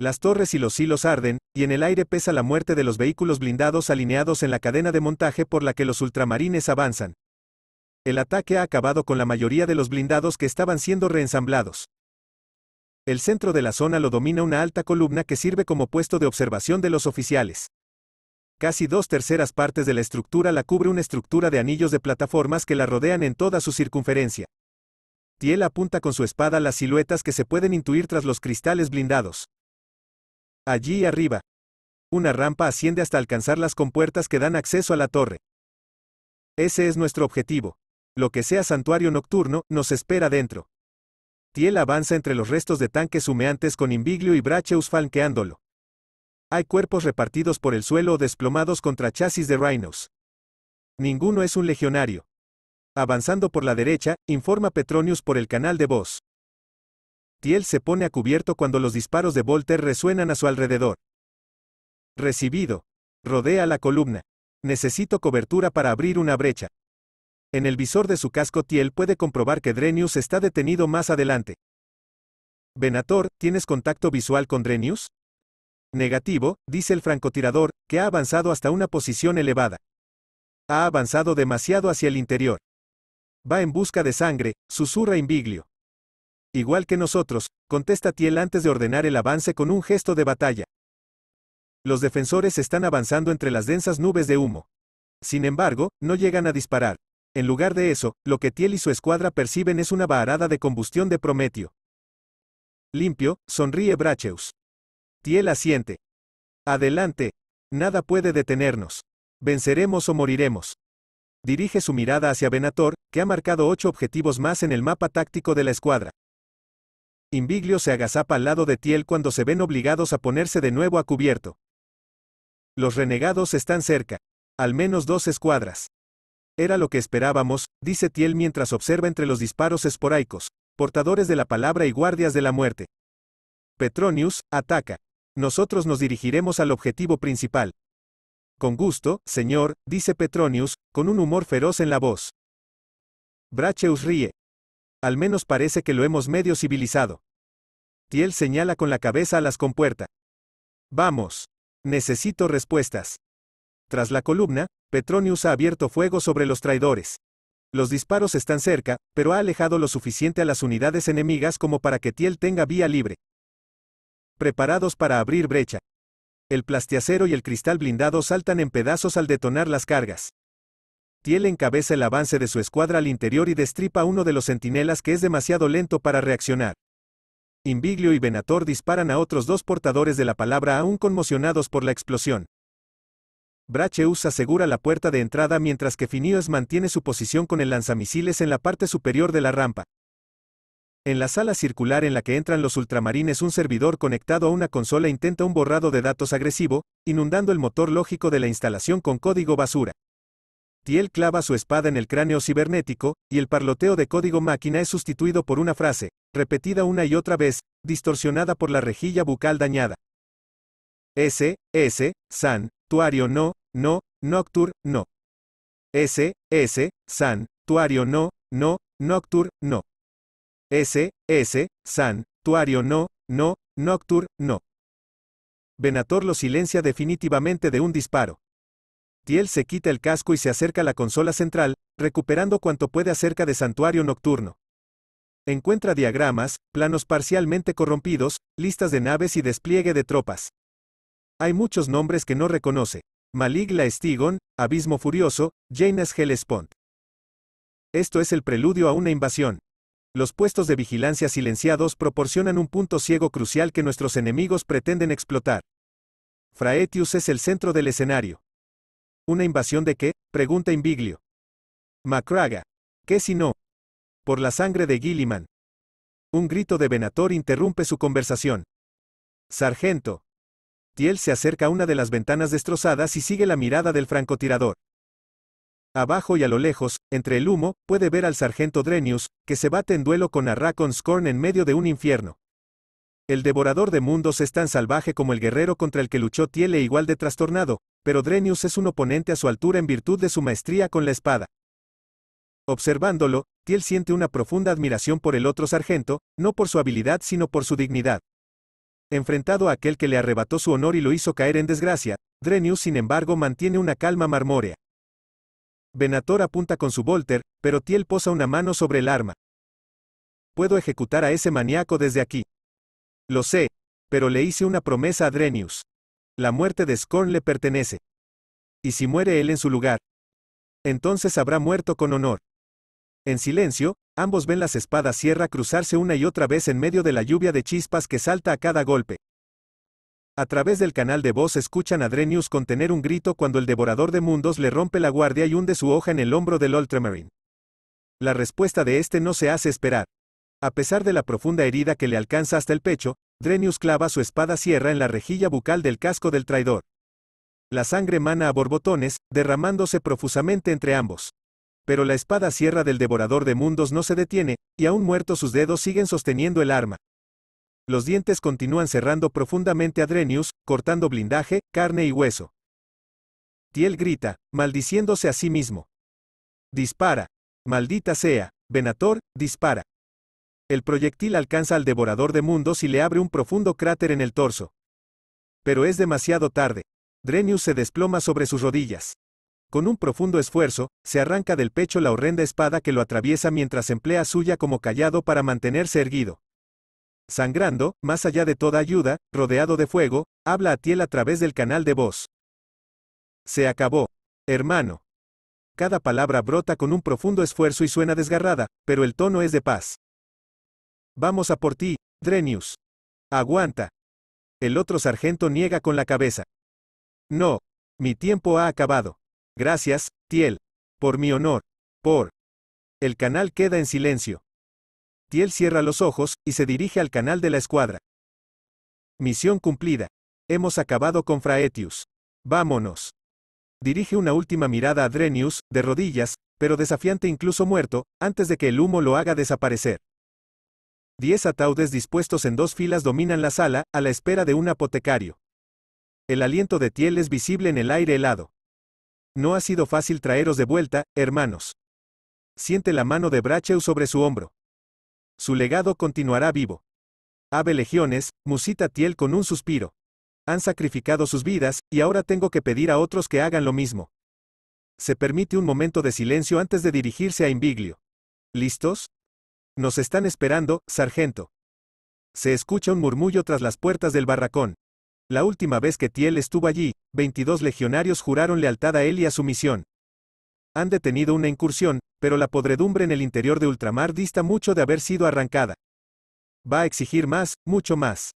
Las torres y los hilos arden, y en el aire pesa la muerte de los vehículos blindados alineados en la cadena de montaje por la que los ultramarines avanzan. El ataque ha acabado con la mayoría de los blindados que estaban siendo reensamblados. El centro de la zona lo domina una alta columna que sirve como puesto de observación de los oficiales. Casi dos terceras partes de la estructura la cubre una estructura de anillos de plataformas que la rodean en toda su circunferencia. Tiel apunta con su espada las siluetas que se pueden intuir tras los cristales blindados. Allí arriba. Una rampa asciende hasta alcanzar las compuertas que dan acceso a la torre. Ese es nuestro objetivo. Lo que sea santuario nocturno, nos espera dentro. Tiel avanza entre los restos de tanques humeantes con Inviglio y Bracheus falqueándolo. Hay cuerpos repartidos por el suelo o desplomados contra chasis de Rhinos. Ninguno es un legionario. Avanzando por la derecha, informa Petronius por el canal de voz. Tiel se pone a cubierto cuando los disparos de Volter resuenan a su alrededor. Recibido. Rodea la columna. Necesito cobertura para abrir una brecha. En el visor de su casco Tiel puede comprobar que Drenius está detenido más adelante. Venator, ¿tienes contacto visual con Drenius? Negativo, dice el francotirador, que ha avanzado hasta una posición elevada. Ha avanzado demasiado hacia el interior. Va en busca de sangre, susurra Inviglio. Igual que nosotros, contesta Tiel antes de ordenar el avance con un gesto de batalla. Los defensores están avanzando entre las densas nubes de humo. Sin embargo, no llegan a disparar. En lugar de eso, lo que Tiel y su escuadra perciben es una varada de combustión de Prometio. Limpio, sonríe Bracheus. Tiel asiente. Adelante. Nada puede detenernos. Venceremos o moriremos. Dirige su mirada hacia Venator, que ha marcado ocho objetivos más en el mapa táctico de la escuadra. Inviglio se agazapa al lado de Tiel cuando se ven obligados a ponerse de nuevo a cubierto. Los renegados están cerca. Al menos dos escuadras. Era lo que esperábamos, dice Tiel mientras observa entre los disparos esporáicos, portadores de la palabra y guardias de la muerte. Petronius, ataca. Nosotros nos dirigiremos al objetivo principal. Con gusto, señor, dice Petronius, con un humor feroz en la voz. Bracheus ríe. Al menos parece que lo hemos medio civilizado. Tiel señala con la cabeza a las compuerta. Vamos. Necesito respuestas. Tras la columna, Petronius ha abierto fuego sobre los traidores. Los disparos están cerca, pero ha alejado lo suficiente a las unidades enemigas como para que Tiel tenga vía libre. Preparados para abrir brecha. El plastiacero y el cristal blindado saltan en pedazos al detonar las cargas. Tiel encabeza el avance de su escuadra al interior y destripa a uno de los centinelas que es demasiado lento para reaccionar. Inviglio y Venator disparan a otros dos portadores de la palabra aún conmocionados por la explosión. Bracheus asegura la puerta de entrada mientras que Phineas mantiene su posición con el lanzamisiles en la parte superior de la rampa. En la sala circular en la que entran los ultramarines un servidor conectado a una consola intenta un borrado de datos agresivo, inundando el motor lógico de la instalación con código basura. Tiel clava su espada en el cráneo cibernético, y el parloteo de código máquina es sustituido por una frase, repetida una y otra vez, distorsionada por la rejilla bucal dañada. S, S, San, tuario no, no, noctur, no. S, S, san, tuario no, no, noctur, no. S, S, san, tuario no, no, noctur, no. Venator lo silencia definitivamente de un disparo. Tiel se quita el casco y se acerca a la consola central, recuperando cuanto puede acerca de Santuario Nocturno. Encuentra diagramas, planos parcialmente corrompidos, listas de naves y despliegue de tropas. Hay muchos nombres que no reconoce. Maligla Estigon, Abismo Furioso, Janus Hellespont. Esto es el preludio a una invasión. Los puestos de vigilancia silenciados proporcionan un punto ciego crucial que nuestros enemigos pretenden explotar. Fraetius es el centro del escenario. ¿Una invasión de qué? pregunta Inviglio. Macraga. ¿Qué si no? Por la sangre de Gilliman. Un grito de Venator interrumpe su conversación. Sargento, Tiel se acerca a una de las ventanas destrozadas y sigue la mirada del francotirador. Abajo y a lo lejos, entre el humo, puede ver al sargento Drenius, que se bate en duelo con Arrakon Scorn en medio de un infierno. El devorador de mundos es tan salvaje como el guerrero contra el que luchó e igual de trastornado, pero Drenius es un oponente a su altura en virtud de su maestría con la espada. Observándolo, Tiel siente una profunda admiración por el otro sargento, no por su habilidad sino por su dignidad enfrentado a aquel que le arrebató su honor y lo hizo caer en desgracia, Drenius sin embargo mantiene una calma marmórea. Venator apunta con su Volter, pero Tiel posa una mano sobre el arma. Puedo ejecutar a ese maníaco desde aquí. Lo sé, pero le hice una promesa a Drenius. La muerte de Scorn le pertenece. Y si muere él en su lugar, entonces habrá muerto con honor. En silencio, Ambos ven las espadas sierra cruzarse una y otra vez en medio de la lluvia de chispas que salta a cada golpe. A través del canal de voz escuchan a Drenius contener un grito cuando el devorador de mundos le rompe la guardia y hunde su hoja en el hombro del Ultramarine. La respuesta de este no se hace esperar. A pesar de la profunda herida que le alcanza hasta el pecho, Drenius clava su espada sierra en la rejilla bucal del casco del traidor. La sangre mana a borbotones, derramándose profusamente entre ambos. Pero la espada sierra del devorador de mundos no se detiene, y aún muerto sus dedos siguen sosteniendo el arma. Los dientes continúan cerrando profundamente a Drenius, cortando blindaje, carne y hueso. Tiel grita, maldiciéndose a sí mismo. Dispara. Maldita sea, Venator, dispara. El proyectil alcanza al devorador de mundos y le abre un profundo cráter en el torso. Pero es demasiado tarde. Drenius se desploma sobre sus rodillas. Con un profundo esfuerzo, se arranca del pecho la horrenda espada que lo atraviesa mientras emplea suya como callado para mantenerse erguido. Sangrando, más allá de toda ayuda, rodeado de fuego, habla a Tiel a través del canal de voz. Se acabó. Hermano. Cada palabra brota con un profundo esfuerzo y suena desgarrada, pero el tono es de paz. Vamos a por ti, Drenius. Aguanta. El otro sargento niega con la cabeza. No. Mi tiempo ha acabado. Gracias, Tiel. Por mi honor. Por. El canal queda en silencio. Tiel cierra los ojos, y se dirige al canal de la escuadra. Misión cumplida. Hemos acabado con Fraetius. Vámonos. Dirige una última mirada a Drenius, de rodillas, pero desafiante incluso muerto, antes de que el humo lo haga desaparecer. Diez ataúdes dispuestos en dos filas dominan la sala, a la espera de un apotecario. El aliento de Tiel es visible en el aire helado. No ha sido fácil traeros de vuelta, hermanos. Siente la mano de Bracheu sobre su hombro. Su legado continuará vivo. Ave legiones, musita Tiel con un suspiro. Han sacrificado sus vidas, y ahora tengo que pedir a otros que hagan lo mismo. Se permite un momento de silencio antes de dirigirse a Inviglio. ¿Listos? Nos están esperando, sargento. Se escucha un murmullo tras las puertas del barracón. La última vez que Tiel estuvo allí, 22 legionarios juraron lealtad a él y a su misión. Han detenido una incursión, pero la podredumbre en el interior de ultramar dista mucho de haber sido arrancada. Va a exigir más, mucho más.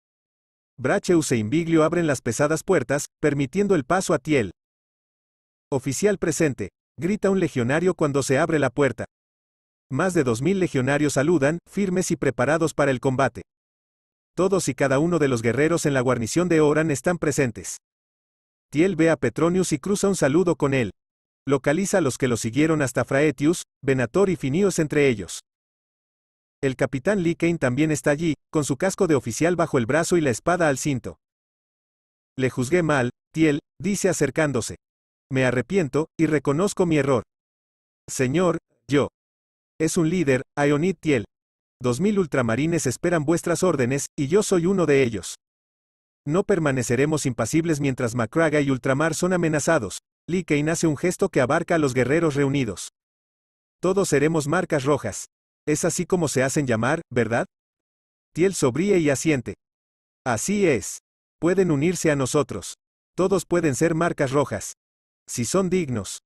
Bracheus e Inviglio abren las pesadas puertas, permitiendo el paso a Tiel. Oficial presente, grita un legionario cuando se abre la puerta. Más de 2.000 legionarios saludan, firmes y preparados para el combate. Todos y cada uno de los guerreros en la guarnición de Oran están presentes. Tiel ve a Petronius y cruza un saludo con él. Localiza a los que lo siguieron hasta Fraetius, Venator y Finios entre ellos. El capitán Likain también está allí, con su casco de oficial bajo el brazo y la espada al cinto. Le juzgué mal, Tiel, dice acercándose. Me arrepiento, y reconozco mi error. Señor, yo. Es un líder, Ionid Tiel. Dos mil ultramarines esperan vuestras órdenes, y yo soy uno de ellos. No permaneceremos impasibles mientras Macraga y Ultramar son amenazados. Lee Kane hace un gesto que abarca a los guerreros reunidos. Todos seremos marcas rojas. Es así como se hacen llamar, ¿verdad? Tiel sobríe y asiente. Así es. Pueden unirse a nosotros. Todos pueden ser marcas rojas. Si son dignos.